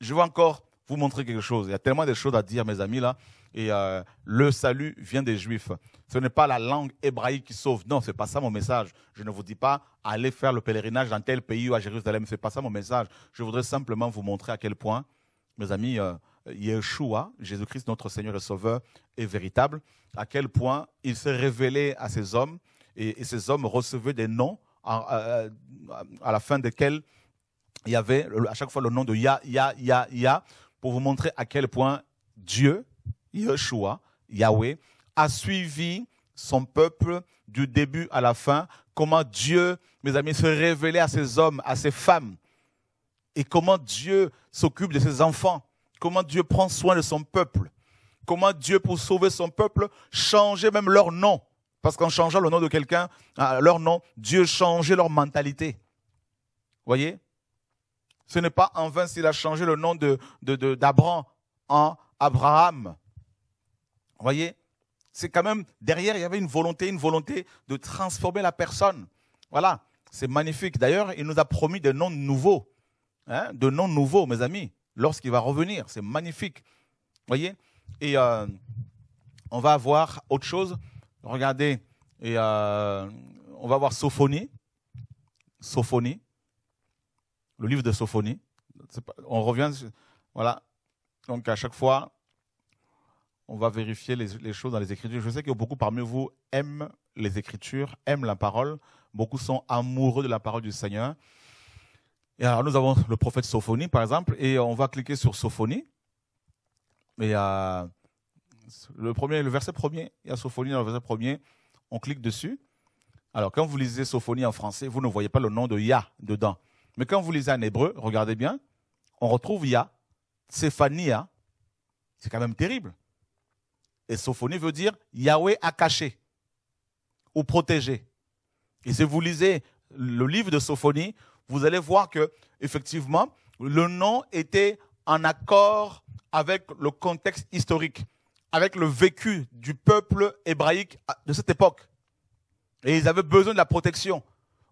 Je vais encore vous montrer quelque chose. Il y a tellement de choses à dire, mes amis, là et euh, le salut vient des Juifs. Ce n'est pas la langue hébraïque qui sauve. Non, ce c'est pas ça mon message. Je ne vous dis pas allez faire le pèlerinage dans tel pays ou à Jérusalem. n'est pas ça mon message. Je voudrais simplement vous montrer à quel point, mes amis, euh, Yeshua, Jésus-Christ, notre Seigneur et Sauveur, est véritable. À quel point il s'est révélé à ces hommes et, ces hommes recevaient des noms euh, à, la fin desquels il y avait à chaque fois le nom de Ya, Ya, Ya, Ya, pour vous montrer à quel point Dieu Yeshua, Yahweh, a suivi son peuple du début à la fin, comment Dieu, mes amis, se révélait à ses hommes, à ses femmes, et comment Dieu s'occupe de ses enfants, comment Dieu prend soin de son peuple, comment Dieu, pour sauver son peuple, changeait même leur nom. Parce qu'en changeant le nom de quelqu'un, leur nom, Dieu changeait leur mentalité. Voyez Ce n'est pas en vain s'il a changé le nom d'Abraham de, de, en Abraham voyez, c'est quand même, derrière, il y avait une volonté, une volonté de transformer la personne. Voilà, c'est magnifique. D'ailleurs, il nous a promis des noms nouveaux, hein, de noms nouveaux, mes amis, lorsqu'il va revenir. C'est magnifique. voyez Et euh, on va voir autre chose. Regardez, et euh, on va voir Sophonie. Sophonie. Le livre de Sophonie. On revient. Voilà. Donc à chaque fois, on va vérifier les, choses dans les Écritures. Je sais que beaucoup parmi vous aiment les Écritures, aiment la parole. Beaucoup sont amoureux de la parole du Seigneur. Et alors, nous avons le prophète Sophonie, par exemple, et on va cliquer sur Sophonie. Et euh, le, premier, le verset premier, il y a Sophonie dans le verset premier. On clique dessus. Alors, quand vous lisez Sophonie en français, vous ne voyez pas le nom de Yah dedans. Mais quand vous lisez en hébreu, regardez bien, on retrouve Yah, Tsephania, C'est quand même terrible. Et Sophonie veut dire Yahweh a caché ou protégé. Et si vous lisez le livre de Sophonie, vous allez voir que, effectivement, le nom était en accord avec le contexte historique, avec le vécu du peuple hébraïque de cette époque. Et ils avaient besoin de la protection.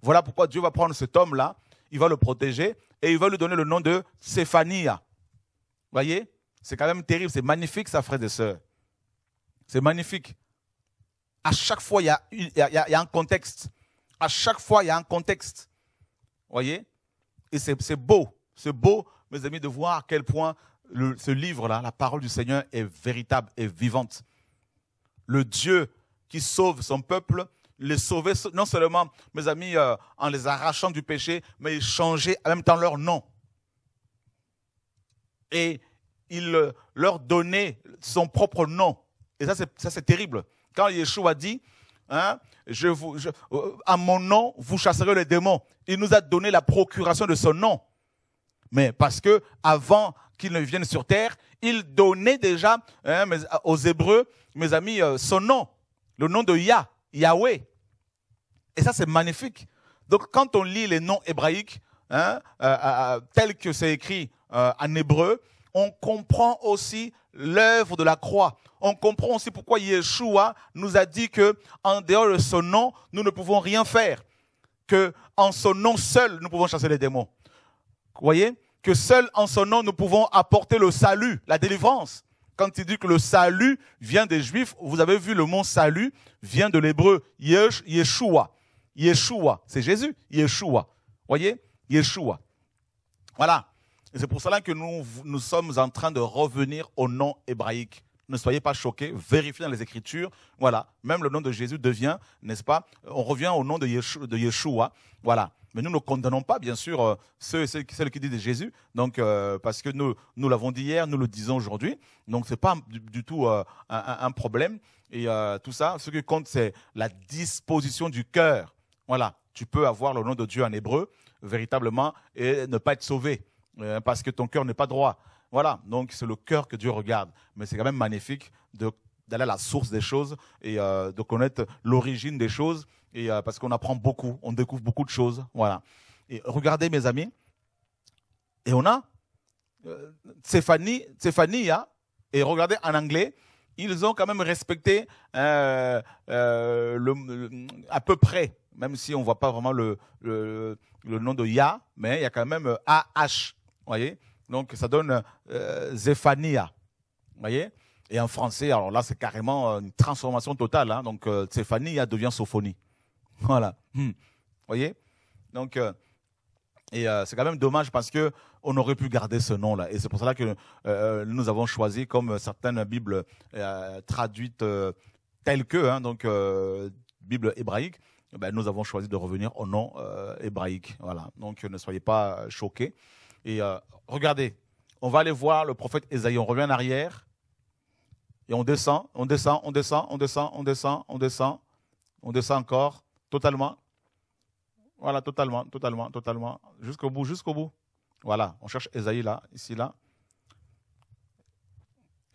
Voilà pourquoi Dieu va prendre cet homme-là, il va le protéger et il va lui donner le nom de Séphania. Vous Voyez C'est quand même terrible, c'est magnifique ça, frères et sœurs. C'est magnifique. À chaque fois, il y, a, un contexte. À chaque fois, il y a un contexte. Voyez Et c'est beau. C'est beau, mes amis, de voir à quel point ce livre-là, la parole du Seigneur, est véritable et vivante. Le Dieu qui sauve son peuple, les sauvait non seulement, mes amis, euh, en les arrachant du péché, mais il changeait en même temps leur nom. Et il leur donnait son propre nom. Et ça, c'est terrible. Quand Yeshua dit, hein, je vous, euh, à mon nom, vous chasserez les démons. Il nous a donné la procuration de son nom. Mais parce que avant qu'il ne vienne sur terre, il donnait déjà hein, aux Hébreux, mes amis, euh, son nom, le nom de Yah, Yahweh. Et ça, c'est magnifique. Donc, quand on lit les noms hébraïques, hein, euh, tels que c'est écrit en hébreu, on comprend aussi l'œuvre de la croix. On comprend aussi pourquoi Yeshua nous a dit que en dehors de son nom, nous ne pouvons rien faire. Que en son nom seul, nous pouvons chasser les démons. Vous voyez Que seul en son nom, nous pouvons apporter le salut, la délivrance. Quand il dit que le salut vient des Juifs, vous avez vu le mot salut vient de l'hébreu Yeshua. Yeshua, c'est Jésus. Yeshua. Vous voyez Yeshua. Voilà. C'est pour cela que nous, sommes en train de revenir au nom hébraïque. Ne soyez pas choqués, vérifiez dans les Écritures. Voilà, même le nom de Jésus devient, n'est-ce pas euh, On revient au nom de, Yeshua. voilà. Mais nous ne condamnons pas, bien sûr, euh, ceux et celles, qui disent de Jésus. Donc, euh, parce que nous, l'avons dit hier, nous le disons aujourd'hui. Donc, ce n'est pas du, tout un, problème. Et tout ça, ce qui compte, c'est la disposition du cœur. Voilà. Tu peux avoir le nom de Dieu en hébreu, véritablement, et ne pas être sauvé. Euh, parce que ton cœur n'est pas droit. Voilà, donc c'est le cœur que Dieu regarde. Mais c'est quand même magnifique d'aller à la source des choses et euh, de connaître l'origine des choses, et, euh, parce qu'on apprend beaucoup, on découvre beaucoup de choses. Voilà. Et regardez mes amis, et on a Stéphanie, Stéphanie, hein. et regardez en anglais, ils ont quand même respecté le, à peu près, même si on ne voit pas vraiment le, le, nom de Ya, mais il y a quand même AH voyez Donc ça donne euh, Zéphania, voyez Et en français, alors là c'est carrément euh, une transformation totale, hein. donc euh, Zéphania devient Sophonie. Voilà, Vous hmm. voyez Donc et c'est quand même dommage parce que on aurait pu garder ce nom-là. Et c'est pour cela que nous avons choisi, comme certaines Bibles traduites telles que, hein. donc Bible hébraïque, ben, nous avons choisi de revenir au nom hébraïque. Voilà. Donc ne soyez pas choqués. Et euh, regardez, on va aller voir le prophète Esaïe. On revient en arrière. Et on descend, on descend, on descend, on descend, on descend, on descend, on descend encore, totalement. Voilà, totalement, totalement, totalement. Jusqu'au bout, jusqu'au bout. Voilà, on cherche Esaïe là, ici, là.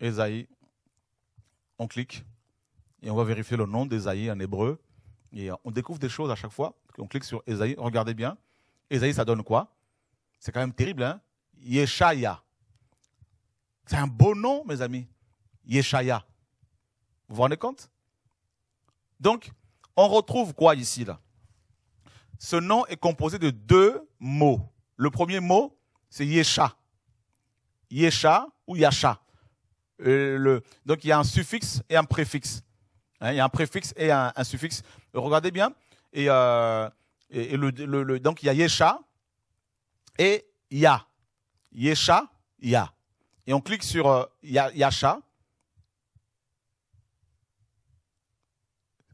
Esaïe, On clique et on va vérifier le nom d'Esaïe en hébreu. Et euh, on découvre des choses à chaque fois. On clique sur Esaïe, regardez bien. Esaïe, ça donne quoi c'est quand même terrible, hein Yeshaya. C'est un beau nom, mes amis. Yeshaya. Vous vous rendez compte Donc, on retrouve quoi ici, là Ce nom est composé de deux mots. Le premier mot, c'est Yesha. Yesha ou Yasha. Euh, donc, il y a un suffixe et un préfixe. Hein, il y a un préfixe et un, suffixe. Regardez bien. Et, euh, donc, il y a Yesha, et Ya. Yesha, Ya. Et on clique sur euh, ya,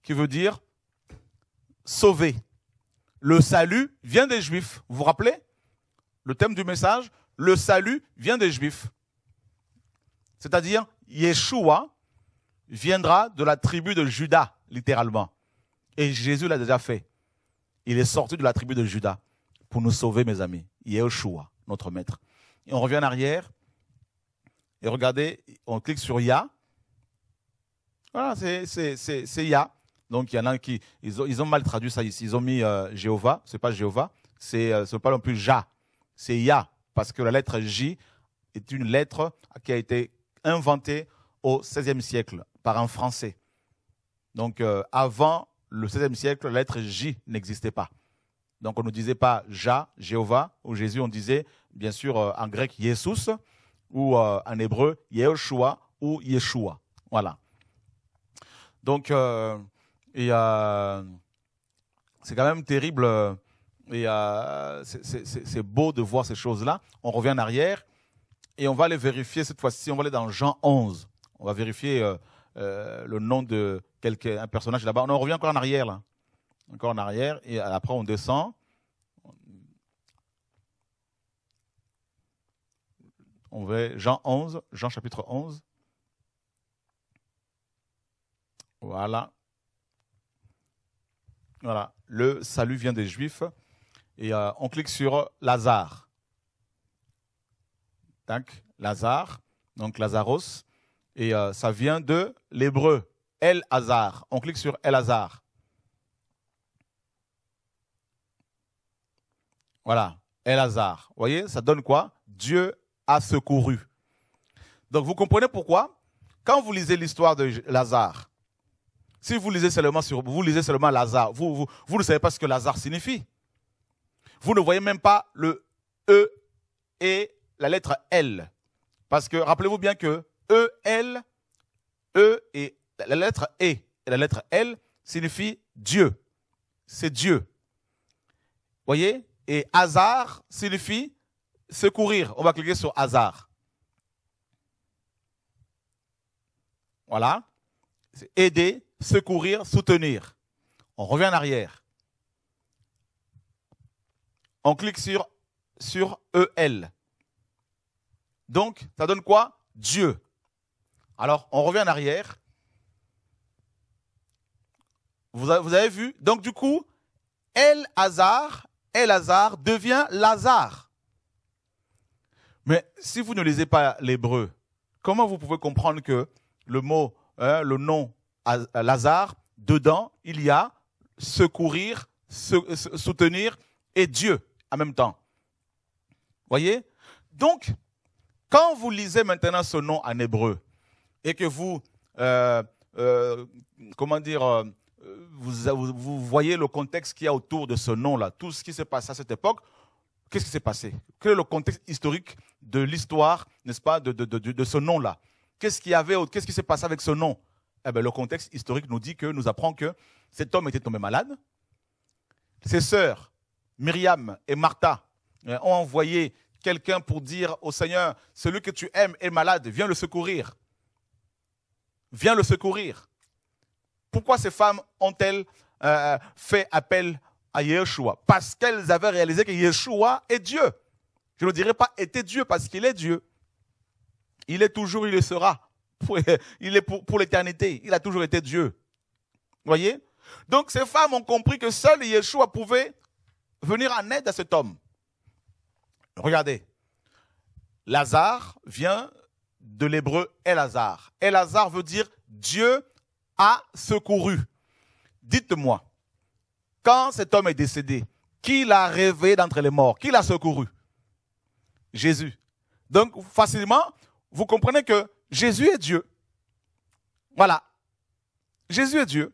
qui veut dire sauver. Le salut vient des Juifs. Vous vous rappelez Le thème du message, le salut vient des Juifs. C'est-à-dire, Yeshua viendra de la tribu de Judas, littéralement. Et Jésus l'a déjà fait. Il est sorti de la tribu de Judas pour nous sauver, mes amis. Yeshua, notre maître. Et on revient en arrière. Et regardez, on clique sur Ya. Voilà, c'est Ya. Donc il y en a qui, ils ont, ils ont, mal traduit ça ici. Ils ont mis Jéhovah euh, ». Jéhovah. C'est pas Jéhovah. C'est euh, n'est pas non plus Ja. C'est Ya. Parce que la lettre J est une lettre qui a été inventée au XVIe siècle par un Français. Donc euh, avant le XVIe siècle, la lettre J n'existait pas. Donc on ne disait pas Ja, Jéhovah, ou Jésus, on disait bien sûr euh, en grec Yesus, ou euh, en hébreu Yehoshua ou Yeshua. Voilà. Donc, euh, c'est quand même terrible et c'est beau de voir ces choses-là. On revient en arrière et on va les vérifier cette fois-ci. On va aller dans Jean 11. On va vérifier le nom de quelqu'un, un personnage là-bas. On revient encore en arrière là encore en arrière, et après on descend. On va Jean 11, Jean chapitre 11. Voilà. Voilà, le salut vient des Juifs. Et euh, on clique sur Lazare. Tac, Lazare, donc Lazaros. Et euh, ça vient de l'hébreu, El Hazar. On clique sur El Hazar. Voilà, Et Lazare. Vous voyez, ça donne quoi Dieu a secouru. Donc vous comprenez pourquoi Quand vous lisez l'histoire de Lazare, si vous lisez seulement, sur, vous lisez seulement Lazare, vous, vous, vous ne savez pas ce que Lazare signifie. Vous ne voyez même pas le E et la lettre L. Parce que rappelez-vous bien que E, L, E et la lettre E et la lettre L signifie Dieu. C'est Dieu. Voyez et hasard signifie secourir. On va cliquer sur hasard. Voilà. Aider, secourir, soutenir. On revient en arrière. On clique sur, sur EL. Donc, ça donne quoi Dieu. Alors, on revient en arrière. Vous avez, vu Donc, du coup, El hasard » Et Lazare devient Lazare. Mais si vous ne lisez pas l'hébreu, comment vous pouvez comprendre que le mot, hein, le nom Lazare, dedans, il y a secourir, soutenir et Dieu en même temps. Voyez Donc, quand vous lisez maintenant ce nom en hébreu et que vous, euh, euh, comment dire, euh, euh, vous, voyez le contexte qu'il y a autour de ce nom-là, tout ce qui s'est passé à cette époque, qu'est-ce qui s'est passé Quel est le contexte historique de l'histoire, n'est-ce pas, de, ce nom-là Qu'est-ce avait Qu'est-ce qui s'est passé avec ce nom eh bien, le contexte historique nous dit que nous apprend que cet homme était tombé malade. Ses sœurs, Myriam et Martha, euh, ont envoyé quelqu'un pour dire au Seigneur, celui que tu aimes est malade, viens le secourir. Viens le secourir. Pourquoi ces femmes ont-elles euh, euh, fait appel à Yeshua Parce qu'elles avaient réalisé que Yeshua est Dieu. Je ne dirais pas était Dieu parce qu'il est Dieu. Il est toujours, il le sera. il est pour, l'éternité. Il a toujours été Dieu. Vous Voyez Donc ces femmes ont compris que seul Yeshua pouvait venir en aide à cet homme. Regardez. Lazare vient de l'hébreu Elazar. Elazar veut dire Dieu a secouru. Dites-moi, quand cet homme est décédé, qui l'a réveillé d'entre les morts Qui l'a secouru Jésus. Donc, facilement, vous comprenez que Jésus est Dieu. Voilà. Jésus est Dieu.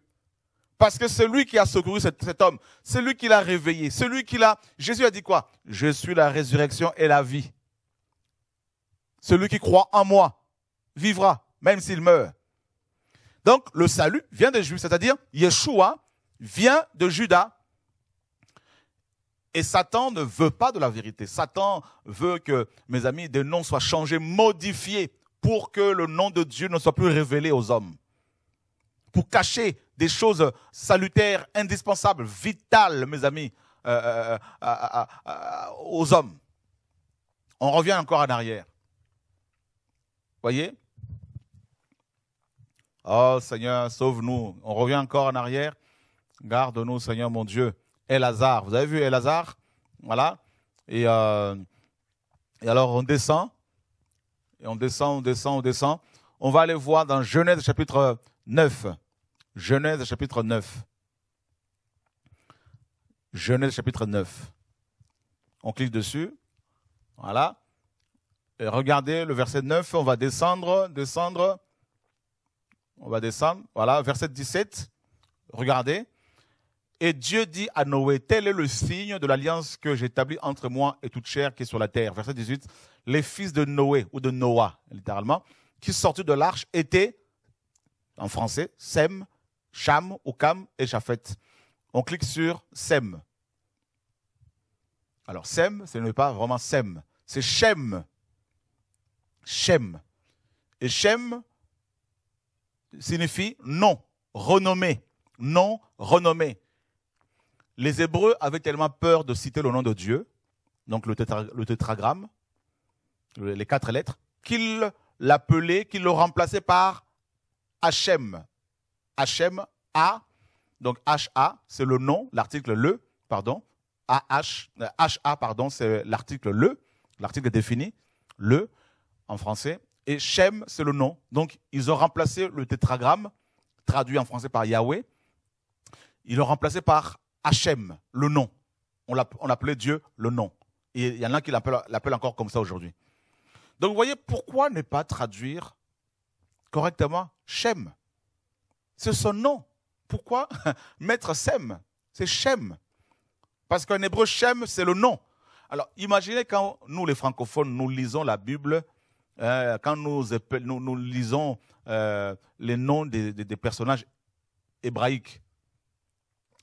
Parce que celui qui a secouru cet, homme, c'est lui qui l'a réveillé, celui qui l'a... Jésus a dit quoi Je suis la résurrection et la vie. Celui qui croit en moi vivra, même s'il meurt. Donc le salut vient des Juifs, c'est-à-dire Yeshua vient de Judas. Et Satan ne veut pas de la vérité. Satan veut que, mes amis, des noms soient changés, modifiés, pour que le nom de Dieu ne soit plus révélé aux hommes. Pour cacher des choses salutaires, indispensables, vitales, mes amis, euh, euh, euh, aux hommes. On revient encore en arrière. Voyez Oh Seigneur, sauve-nous. On revient encore en arrière. Garde-nous, Seigneur mon Dieu. Lazare, vous avez vu Lazare Voilà. Et, euh, et alors on descend. Et on descend, on descend, on descend. On va aller voir dans Genèse chapitre 9. Genèse chapitre 9. Genèse chapitre 9. On clique dessus. Voilà. Et regardez le verset 9. On va descendre, descendre. On va descendre. Voilà, verset 17. Regardez. Et Dieu dit à Noé, tel est le signe de l'alliance que j'établis entre moi et toute chair qui est sur la terre. Verset 18. Les fils de Noé, ou de Noah, littéralement, qui sortaient de l'arche étaient, en français, Sem, Cham, Kam et Japhet. On clique sur Sem. Alors Sem, ce n'est pas vraiment Sem, c'est Shem. Shem. Et Shem, signifie nom, renommé, nom, renommé. Les Hébreux avaient tellement peur de citer le nom de Dieu, donc le, tétragramme, les quatre lettres, qu'ils l'appelaient, qu'ils le remplaçaient par HM. Hachem, A, donc H-A, c'est le nom, l'article le, pardon, H-A, euh, pardon, c'est l'article le, l'article défini, le en français, et Shem, c'est le nom. Donc, ils ont remplacé le tétragramme, traduit en français par Yahweh. Ils l'ont remplacé par Hachem, le nom. On l'appelait Dieu le nom. Et il y en a qui l'appellent encore comme ça aujourd'hui. Donc, vous voyez, pourquoi ne pas traduire correctement Shem C'est son nom. Pourquoi mettre Sem C'est Shem. Parce qu'en hébreu, Shem, c'est le nom. Alors, imaginez quand nous, les francophones, nous lisons la Bible euh, quand nous, nous, lisons euh, les noms des, personnages hébraïques,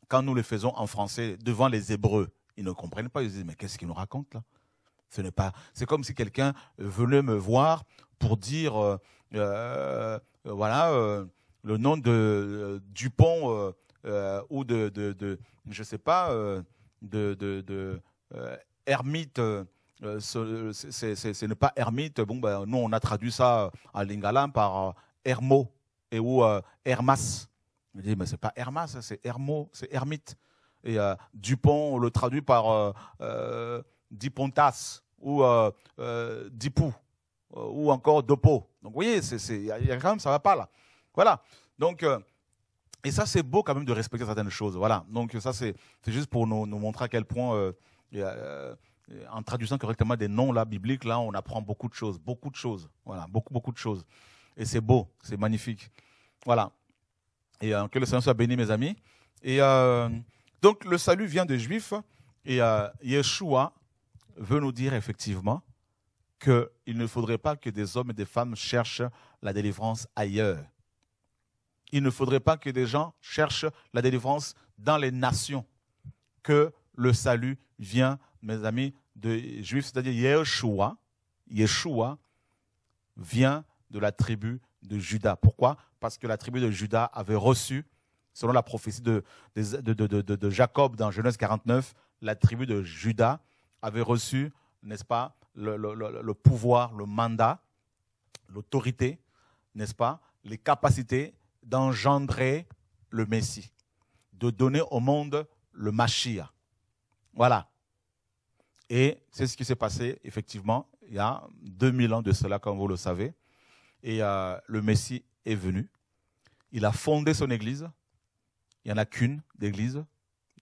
quand nous les faisons en français devant les Hébreux, ils ne comprennent pas. Ils disent mais qu'est-ce qu'ils nous racontent là Ce n'est pas. C'est comme si quelqu'un venait me voir pour dire euh, voilà le nom de Dupont ou de, de, de, je sais pas de, de, de ermite euh, ce n'est pas ermite. Bon, ben, nous, on a traduit ça euh, à Lingala par euh, Hermo et ou Hermas. Il dit, mais c'est pas Hermas, c'est Hermo, c'est ermite. Et Dupont, on le traduit par Dipontas ou Dipou ou encore Dopo. Donc, vous voyez, il y, quand même, ça va pas là. Voilà. Donc, et ça, c'est beau quand même de respecter certaines choses. Voilà. Donc, ça, c'est juste pour nous, montrer à quel point. Euh, en traduisant correctement des noms là bibliques, là, on apprend beaucoup de choses, beaucoup de choses. Voilà, beaucoup, beaucoup de choses. Et c'est beau, c'est magnifique. Voilà. Et euh, que le Seigneur soit béni, mes amis. Et euh, donc, le salut vient des Juifs. Et Yeshua veut nous dire effectivement qu'il ne faudrait pas que des hommes et des femmes cherchent la délivrance ailleurs. Il ne faudrait pas que des gens cherchent la délivrance dans les nations, que le salut vient mes amis, de juifs, c'est-à-dire Yeshua, Yeshua vient de la tribu de Juda. Pourquoi Parce que la tribu de Juda avait reçu, selon la prophétie de, Jacob dans Genèse 49, la tribu de Juda avait reçu, n'est-ce pas, le, pouvoir, le mandat, l'autorité, n'est-ce pas, les capacités d'engendrer le Messie, de donner au monde le Mashiach. Voilà. Et c'est ce qui s'est passé, effectivement, il y a 2000 ans de cela, comme vous le savez. Et euh, le Messie est venu. Il a fondé son église. Il n'y en a qu'une d'église,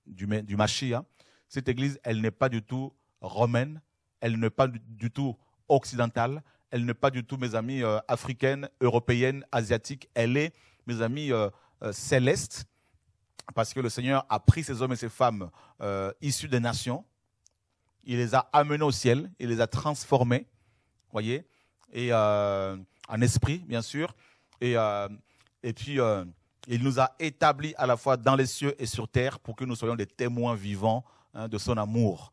du, du Machia. Cette église, elle n'est pas du tout romaine. Elle n'est pas du tout occidentale. Elle n'est pas du tout, mes amis, euh, africaine, européenne, asiatique. Elle est, mes amis, euh, céleste. Parce que le Seigneur a pris ses hommes et ses femmes issus des nations il les a amenés au ciel, il les a transformés, voyez, et euh, en esprit, bien sûr. Et, euh, et puis, euh, il nous a établis à la fois dans les cieux et sur terre pour que nous soyons des témoins vivants hein, de son amour.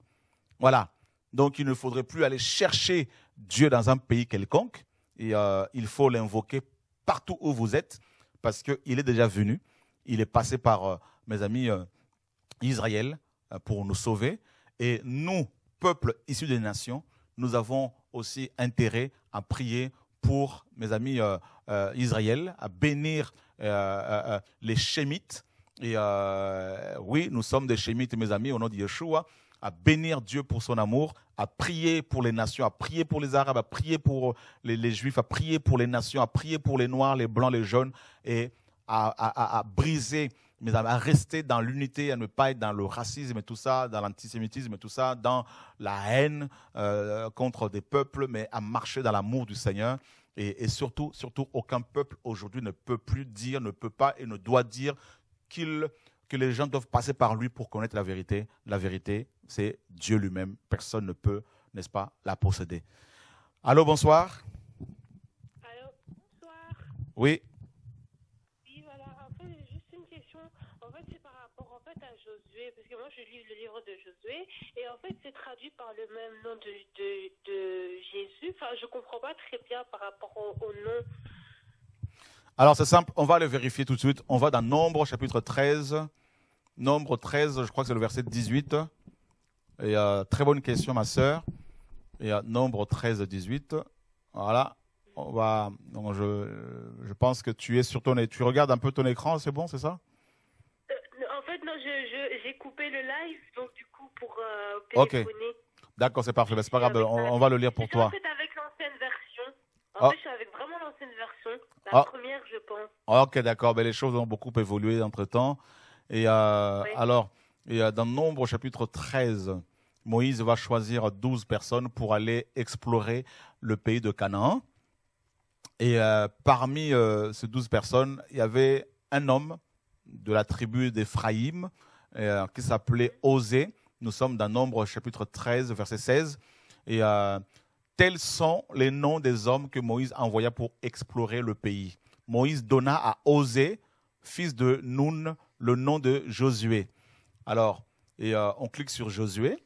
Voilà. Donc, il ne faudrait plus aller chercher Dieu dans un pays quelconque. Et il faut l'invoquer partout où vous êtes parce qu'il est déjà venu. Il est passé par, mes amis, Israël pour nous sauver. Et nous, peuple issu des nations, nous avons aussi intérêt à prier pour, mes amis euh, euh, Israël, à bénir euh, les Chémites. Et oui, nous sommes des Chémites, mes amis, au nom de Yeshua, à bénir Dieu pour son amour, à prier pour les nations, à prier pour les Arabes, à prier pour les, Juifs, à prier pour les nations, à prier pour les Noirs, les Blancs, les Jeunes, et à briser mais à rester dans l'unité, à ne pas être dans le racisme et tout ça, dans l'antisémitisme et tout ça, dans la haine euh, contre des peuples, mais à marcher dans l'amour du Seigneur. Et, et, surtout, surtout, aucun peuple aujourd'hui ne peut plus dire, ne peut pas et ne doit dire qu'il que les gens doivent passer par lui pour connaître la vérité. La vérité, c'est Dieu lui-même. Personne ne peut, n'est-ce pas, la posséder. Allô, bonsoir. Allô, bonsoir. Oui. parce que moi je lis le livre de Josué, et en fait c'est traduit par le même nom de, Jésus. je ne comprends pas très bien par rapport au, nom. Alors c'est simple, on va le vérifier tout de suite. On va dans Nombre chapitre 13. Nombre 13, je crois que c'est le verset 18. Et euh, très bonne question, ma soeur Et à euh, Nombre 13, 18. Voilà. On va, donc je, je pense que tu es sur ton, tu regardes un peu ton écran, c'est bon, c'est ça? coupé le live, donc du coup, pour euh, téléphoner. Ok. D'accord, c'est parfait. c'est pas grave, on, va le lire pour toi. En fait, avec l'ancienne version. En ah. fait, je avec vraiment l'ancienne version. La ah. première, je pense. Ah, ok, d'accord. Mais ben, les choses ont beaucoup évolué entre-temps. Et euh, alors, et euh, dans Nombre, chapitre 13, Moïse va choisir 12 personnes pour aller explorer le pays de Canaan. Et euh, parmi ces 12 personnes, il y avait un homme de la tribu d'Ephraïm, euh, qui s'appelait Osée. Nous sommes dans Nombre chapitre 13, verset 16. Et euh, tels sont les noms des hommes que Moïse envoya pour explorer le pays. Moïse donna à Osée, fils de Noun, le nom de Josué. Alors, et, euh, on clique sur Josué.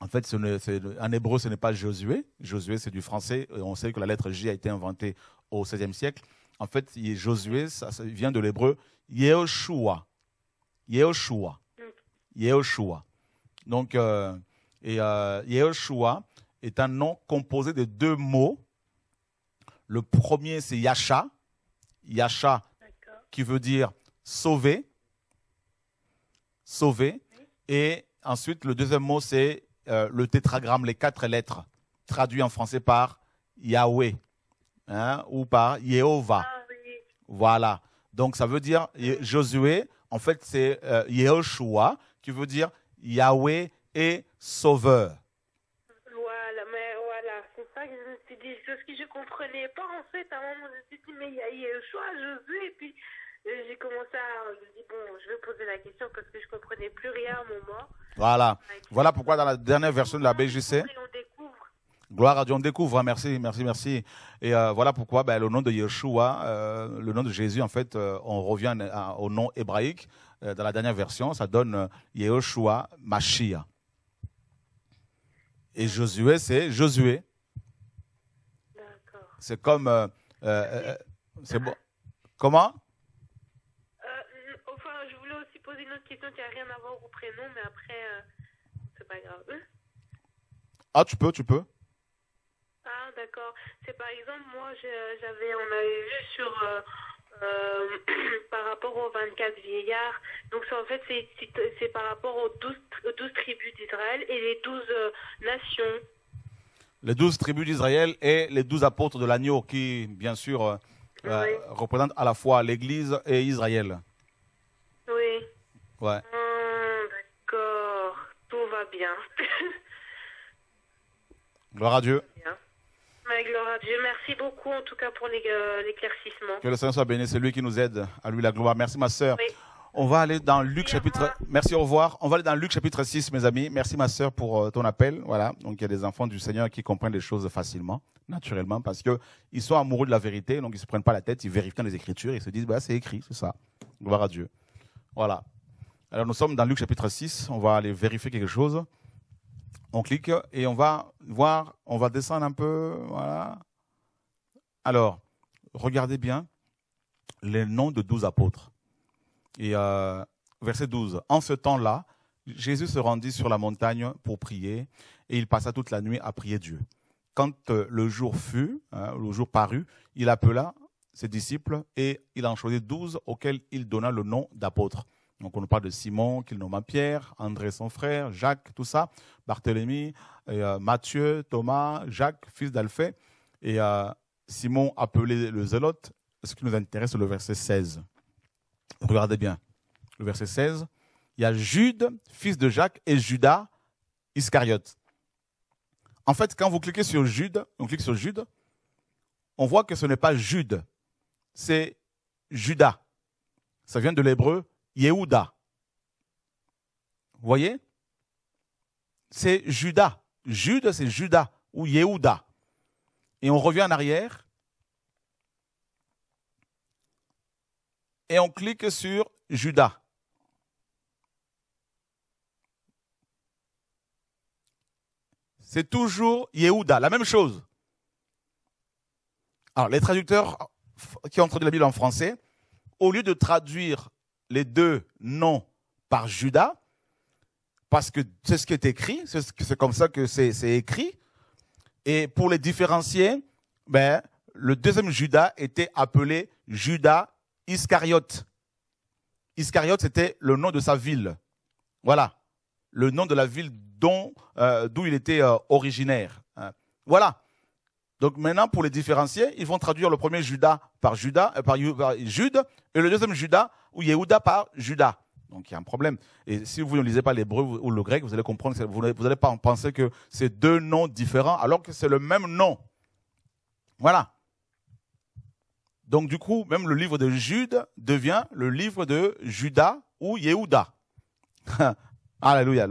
En fait, ce en hébreu, ce n'est pas Josué. Josué, c'est du français. On sait que la lettre J a été inventée au XVIe siècle. En fait, Josué, ça, ça vient de l'hébreu Yehoshua. Yehoshua. Yehoshua. Donc, euh, et, euh, Yehoshua est un nom composé de deux mots. Le premier, c'est Yasha. Yasha, qui veut dire sauver. Sauver. Et ensuite, le deuxième mot, c'est euh, le tétragramme, les quatre lettres, traduit en français par Yahweh hein, ou par Yehovah. Ah voilà. Donc, ça veut dire Josué en fait, c'est euh, Yehoshua, qui veut dire Yahweh est sauveur. Voilà, mais voilà, c'est ça que je me suis dit. C'est ce que je comprenais pas, en fait. À un moment, je me suis dit, mais il y a Yehoshua, Josué, et puis euh, j'ai commencé à. Je me dis, bon, je vais poser la question parce que je comprenais plus rien à un moment. Voilà. Voilà pourquoi, dans la dernière version de la BGC. Gloire à Dieu, on découvre, hein. merci, merci, merci. Et euh, voilà pourquoi ben, le nom de Yeshua, euh, le nom de Jésus, en fait, euh, on revient au nom hébraïque. dans la dernière version, ça donne Yeshua Mashiach. Et Josué, c'est Josué. C'est comme... c'est bon. Comment mm, je voulais aussi poser une autre question qui n'a rien à voir au prénom, mais après, c'est pas grave. Ah, tu peux, tu peux d'accord. C'est par exemple, moi, j'avais, on avait vu sur. Euh, euh, par rapport aux 24 vieillards. Donc, en fait, c'est par rapport aux 12, tribus d'Israël et les 12 euh, nations. Les 12 tribus d'Israël et les 12 apôtres de l'agneau qui, bien sûr, ah représentent à la fois l'Église et Israël. Oui. Ouais. Ah, d'accord. Tout va bien. Gloire à Dieu. Bien avec Dieu merci beaucoup en tout cas pour euh, l'éclaircissement. Que le Seigneur soit béni, c'est lui qui nous aide. À lui la gloire. Merci ma sœur. On va aller dans Luc chapitre. Merci, au revoir. On va aller dans Luc chapitre 6, mes amis. Merci, ma sœur, pour euh, ton appel. Voilà. Donc, il y a des enfants du Seigneur qui comprennent les choses facilement, naturellement, parce que ils sont amoureux de la vérité, donc ils se prennent pas la tête, ils vérifient les Écritures, ils se disent, bah, c'est écrit, c'est ça. Gloire à Dieu. Voilà. Alors, nous sommes dans Luc chapitre 6. On va aller vérifier quelque chose. On clique et on va voir, on va descendre un peu. Voilà. Alors, regardez bien les noms de douze apôtres. Et euh, verset 12. En ce temps-là, Jésus se rendit sur la montagne pour prier et il passa toute la nuit à prier Dieu. Quand euh, le jour fut, hein, le jour parut, il appela ses disciples et il en choisit douze auxquels il donna le nom d'apôtres. Donc on parle de Simon, qu'il nomma Pierre, André son frère, Jacques, tout ça, Barthélemy, euh, Mathieu, Matthieu, Thomas, Jacques, fils d'Alphée, et euh, Simon appelé le zélote. Ce qui nous intéresse, c'est le verset 16. Regardez bien. Le verset 16, il y a Jude, fils de Jacques, et Judas, Iscariote. En fait, quand vous cliquez sur Jude, on clique sur Jude, on voit que ce n'est pas Jude, c'est Judas. Ça vient de l'hébreu Yehuda. Vous voyez C'est Judas. Jude, c'est Judas ou Yehuda. Et on revient en arrière. Et on clique sur Judas. C'est toujours Yehuda, la même chose. Alors, les traducteurs qui ont traduit la Bible en français, au lieu de traduire les deux noms par Judas, parce que c'est ce qui est écrit, c'est comme ça que c'est écrit. Et pour les différencier, ben, le deuxième Judas était appelé Judas Iscariote. Iscariote, c'était le nom de sa ville. Voilà, le nom de la ville euh, d'où il était euh, originaire. Hein. Voilà. Donc maintenant, pour les différencier, ils vont traduire le premier Judas par Judas, euh, par, Jude, et le deuxième Judas ou Yehuda par Judas. Donc il y a un problème. Et si vous ne lisez pas l'hébreu ou le grec, vous allez comprendre, vous n'allez pas penser que c'est deux noms différents, alors que c'est le même nom. Voilà. Donc du coup, même le livre de Jude devient le livre de Judas ou Yehuda. Alléluia.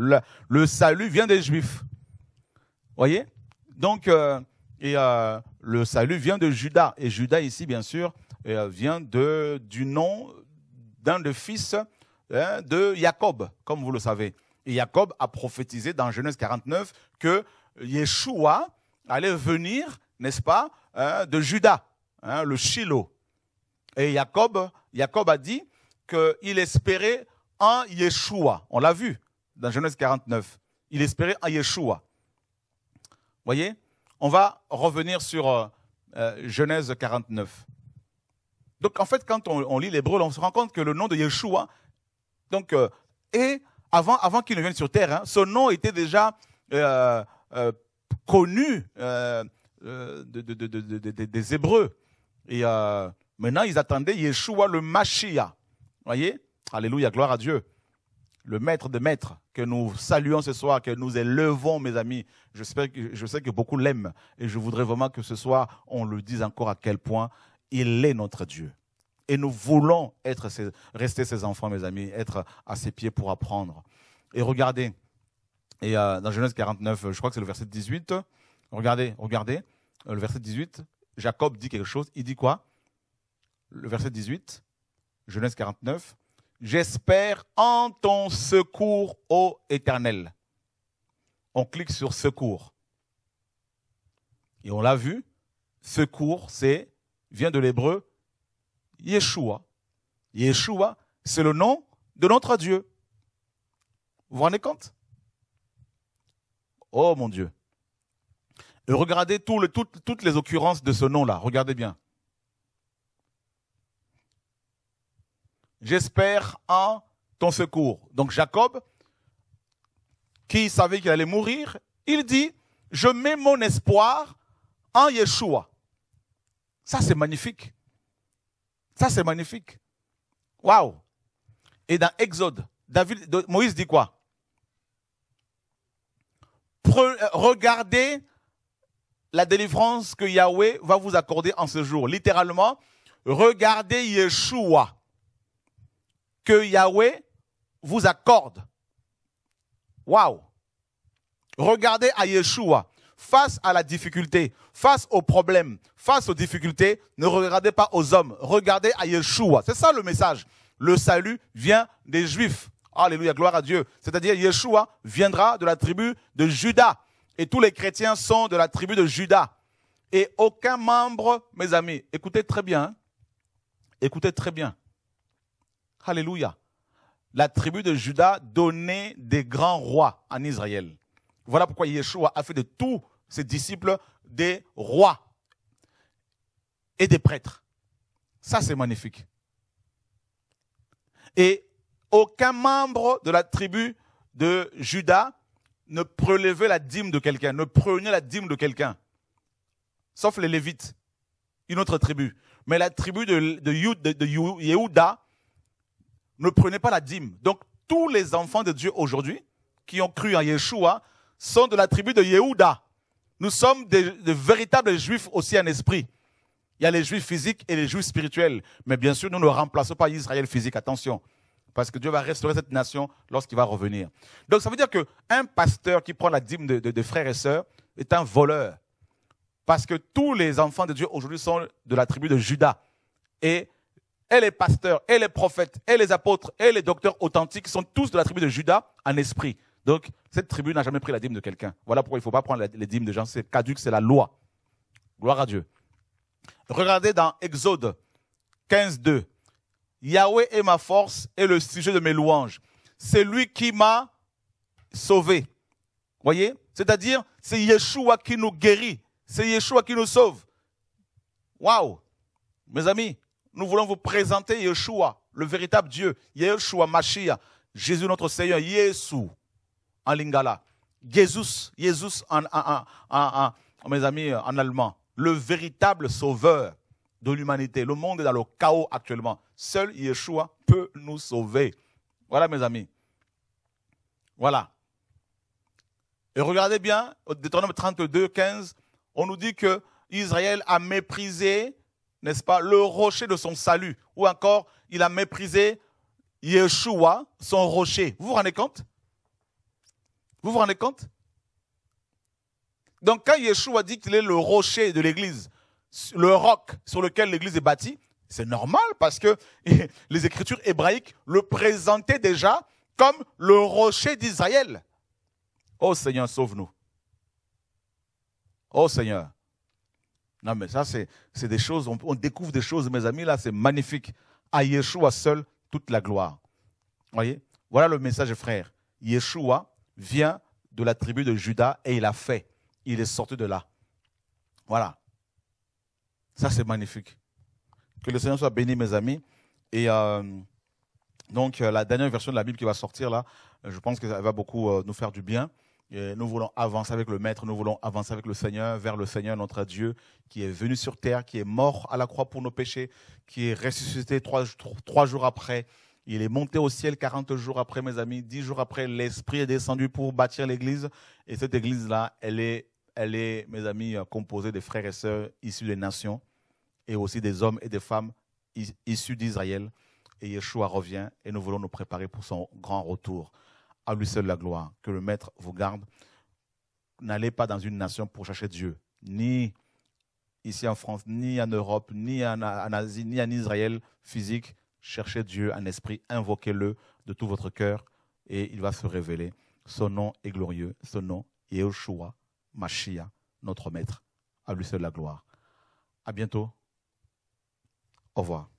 Le, salut vient des Juifs. Voyez Donc, euh, et euh, le salut vient de Judas. Et Judas, ici, bien sûr, euh, vient de, du nom d'un des fils hein, de Jacob, comme vous le savez. Et Jacob a prophétisé dans Genèse 49 que Yeshua allait venir, n'est-ce pas, hein, de Judas, hein, le Shiloh. Et Jacob, a dit qu'il espérait en Yeshua. On l'a vu dans Genèse 49. Il espérait en Yeshua. Voyez on va revenir sur euh, euh, Genèse 49. Donc en fait, quand on, lit l'hébreu, on se rend compte que le nom de Yeshua, donc, et euh, avant, qu'il ne vienne sur terre, hein, ce nom était déjà connu des Hébreux. Et maintenant, ils attendaient Yeshua le Mashiach. Voyez Alléluia, gloire à Dieu le maître de maîtres que nous saluons ce soir, que nous élevons, mes amis. je sais que beaucoup l'aiment et je voudrais vraiment que ce soir, on le dise encore à quel point il est notre Dieu. Et nous voulons être rester ses enfants, mes amis, être à ses pieds pour apprendre. Et regardez, et euh, dans Genèse 49, je crois que c'est le verset 18, regardez, regardez, euh, le verset 18, Jacob dit quelque chose, il dit quoi Le verset 18, Genèse 49, J'espère en ton secours, ô Éternel. On clique sur secours. Et on l'a vu, secours, c'est, vient de l'hébreu, Yeshua. Yeshua, c'est le nom de notre Dieu. Vous vous rendez compte Oh mon Dieu. regardez toutes les occurrences de ce nom-là. Regardez bien. j'espère en ton secours. Donc Jacob, qui savait qu'il allait mourir, il dit, je mets mon espoir en Yeshua. Ça, c'est magnifique. Ça, c'est magnifique. Waouh. Et dans Exode, David, Moïse dit quoi Regardez la délivrance que Yahweh va vous accorder en ce jour. Littéralement, regardez Yeshua que Yahweh vous accorde. Waouh! Regardez à Yeshua. Face à la difficulté, face aux problèmes, face aux difficultés, ne regardez pas aux hommes, regardez à Yeshua. C'est ça le message. Le salut vient des Juifs. Alléluia, gloire à Dieu. C'est-à-dire Yeshua viendra de la tribu de Judas. Et tous les chrétiens sont de la tribu de Judas. Et aucun membre, mes amis, écoutez très bien, hein. écoutez très bien, Alléluia. La tribu de Juda donnait des grands rois en Israël. Voilà pourquoi Yeshua a fait de tous ses disciples des rois et des prêtres. Ça, c'est magnifique. Et aucun membre de la tribu de Juda ne prélevait la dîme de quelqu'un, ne prenait la dîme de quelqu'un, sauf les Lévites, une autre tribu. Mais la tribu de, de Yehuda ne prenez pas la dîme. Donc tous les enfants de Dieu aujourd'hui qui ont cru en Yeshua sont de la tribu de Yehuda. Nous sommes des, véritables juifs aussi en esprit. Il y a les juifs physiques et les juifs spirituels. Mais bien sûr, nous ne remplaçons pas Israël physique, attention. Parce que Dieu va restaurer cette nation lorsqu'il va revenir. Donc ça veut dire qu'un pasteur qui prend la dîme de, frères et sœurs est un voleur. Parce que tous les enfants de Dieu aujourd'hui sont de la tribu de Judas. Et et les pasteurs, et les prophètes, et les apôtres, et les docteurs authentiques sont tous de la tribu de Judas en esprit. Donc, cette tribu n'a jamais pris la dîme de quelqu'un. Voilà pourquoi il ne faut pas prendre les dîmes de gens. C'est caduque, c'est la loi. Gloire à Dieu. Regardez dans Exode 15, 2. Yahweh est ma force et le sujet de mes louanges. C'est lui qui m'a sauvé. Voyez C'est-à-dire, c'est Yeshua qui nous guérit. C'est Yeshua qui nous sauve. Waouh Mes amis, nous voulons vous présenter Yeshua, le véritable Dieu, Yeshua Mashiach, Jésus notre Seigneur, Yesu en lingala, Jesus, Jésus en, mes amis, en allemand, le véritable sauveur de l'humanité. Le monde est dans le chaos actuellement. Seul Yeshua peut nous sauver. Voilà, mes amis. Voilà. Et regardez bien, au Deutéronome 32, 15, on nous dit que Israël a méprisé n'est-ce pas, le rocher de son salut. Ou encore, il a méprisé Yeshua, son rocher. Vous vous rendez compte Vous vous rendez compte Donc quand Yeshua dit qu'il est le rocher de l'Église, le roc sur lequel l'Église est bâtie, c'est normal parce que les écritures hébraïques le présentaient déjà comme le rocher d'Israël. Oh Seigneur, sauve-nous. Oh Seigneur. Non, mais ça, c'est des choses, on, découvre des choses, mes amis, là, c'est magnifique. À Yeshua seul, toute la gloire. voyez Voilà le message, frère. Yeshua vient de la tribu de Juda et il a fait. Il est sorti de là. Voilà. Ça, c'est magnifique. Que le Seigneur soit béni, mes amis. Et euh, donc, euh, la dernière version de la Bible qui va sortir, là, je pense que ça va beaucoup euh, nous faire du bien. Euh, nous voulons avancer avec le Maître, nous voulons avancer avec le Seigneur, vers le Seigneur notre Dieu, qui est venu sur terre, qui est mort à la croix pour nos péchés, qui est ressuscité trois, jours après. Il est monté au ciel quarante jours après, mes amis. dix jours après, l'Esprit est descendu pour bâtir l'Église. Et cette Église-là, elle est, elle est, mes amis, euh, composée de frères et sœurs issus des nations et aussi des hommes et des femmes issus d'Israël. Et Yeshua revient et nous voulons nous préparer pour son grand retour. À lui seul la gloire. Que le Maître vous garde. N'allez pas dans une nation pour chercher Dieu, ni ici en France, ni en Europe, ni en, Asie, ni en Israël physique. Cherchez Dieu en esprit, invoquez-le de tout votre cœur et il va se révéler. Son nom est glorieux, son nom est Yeshua, Mashiach, notre Maître. À lui seul la gloire. À bientôt. Au revoir.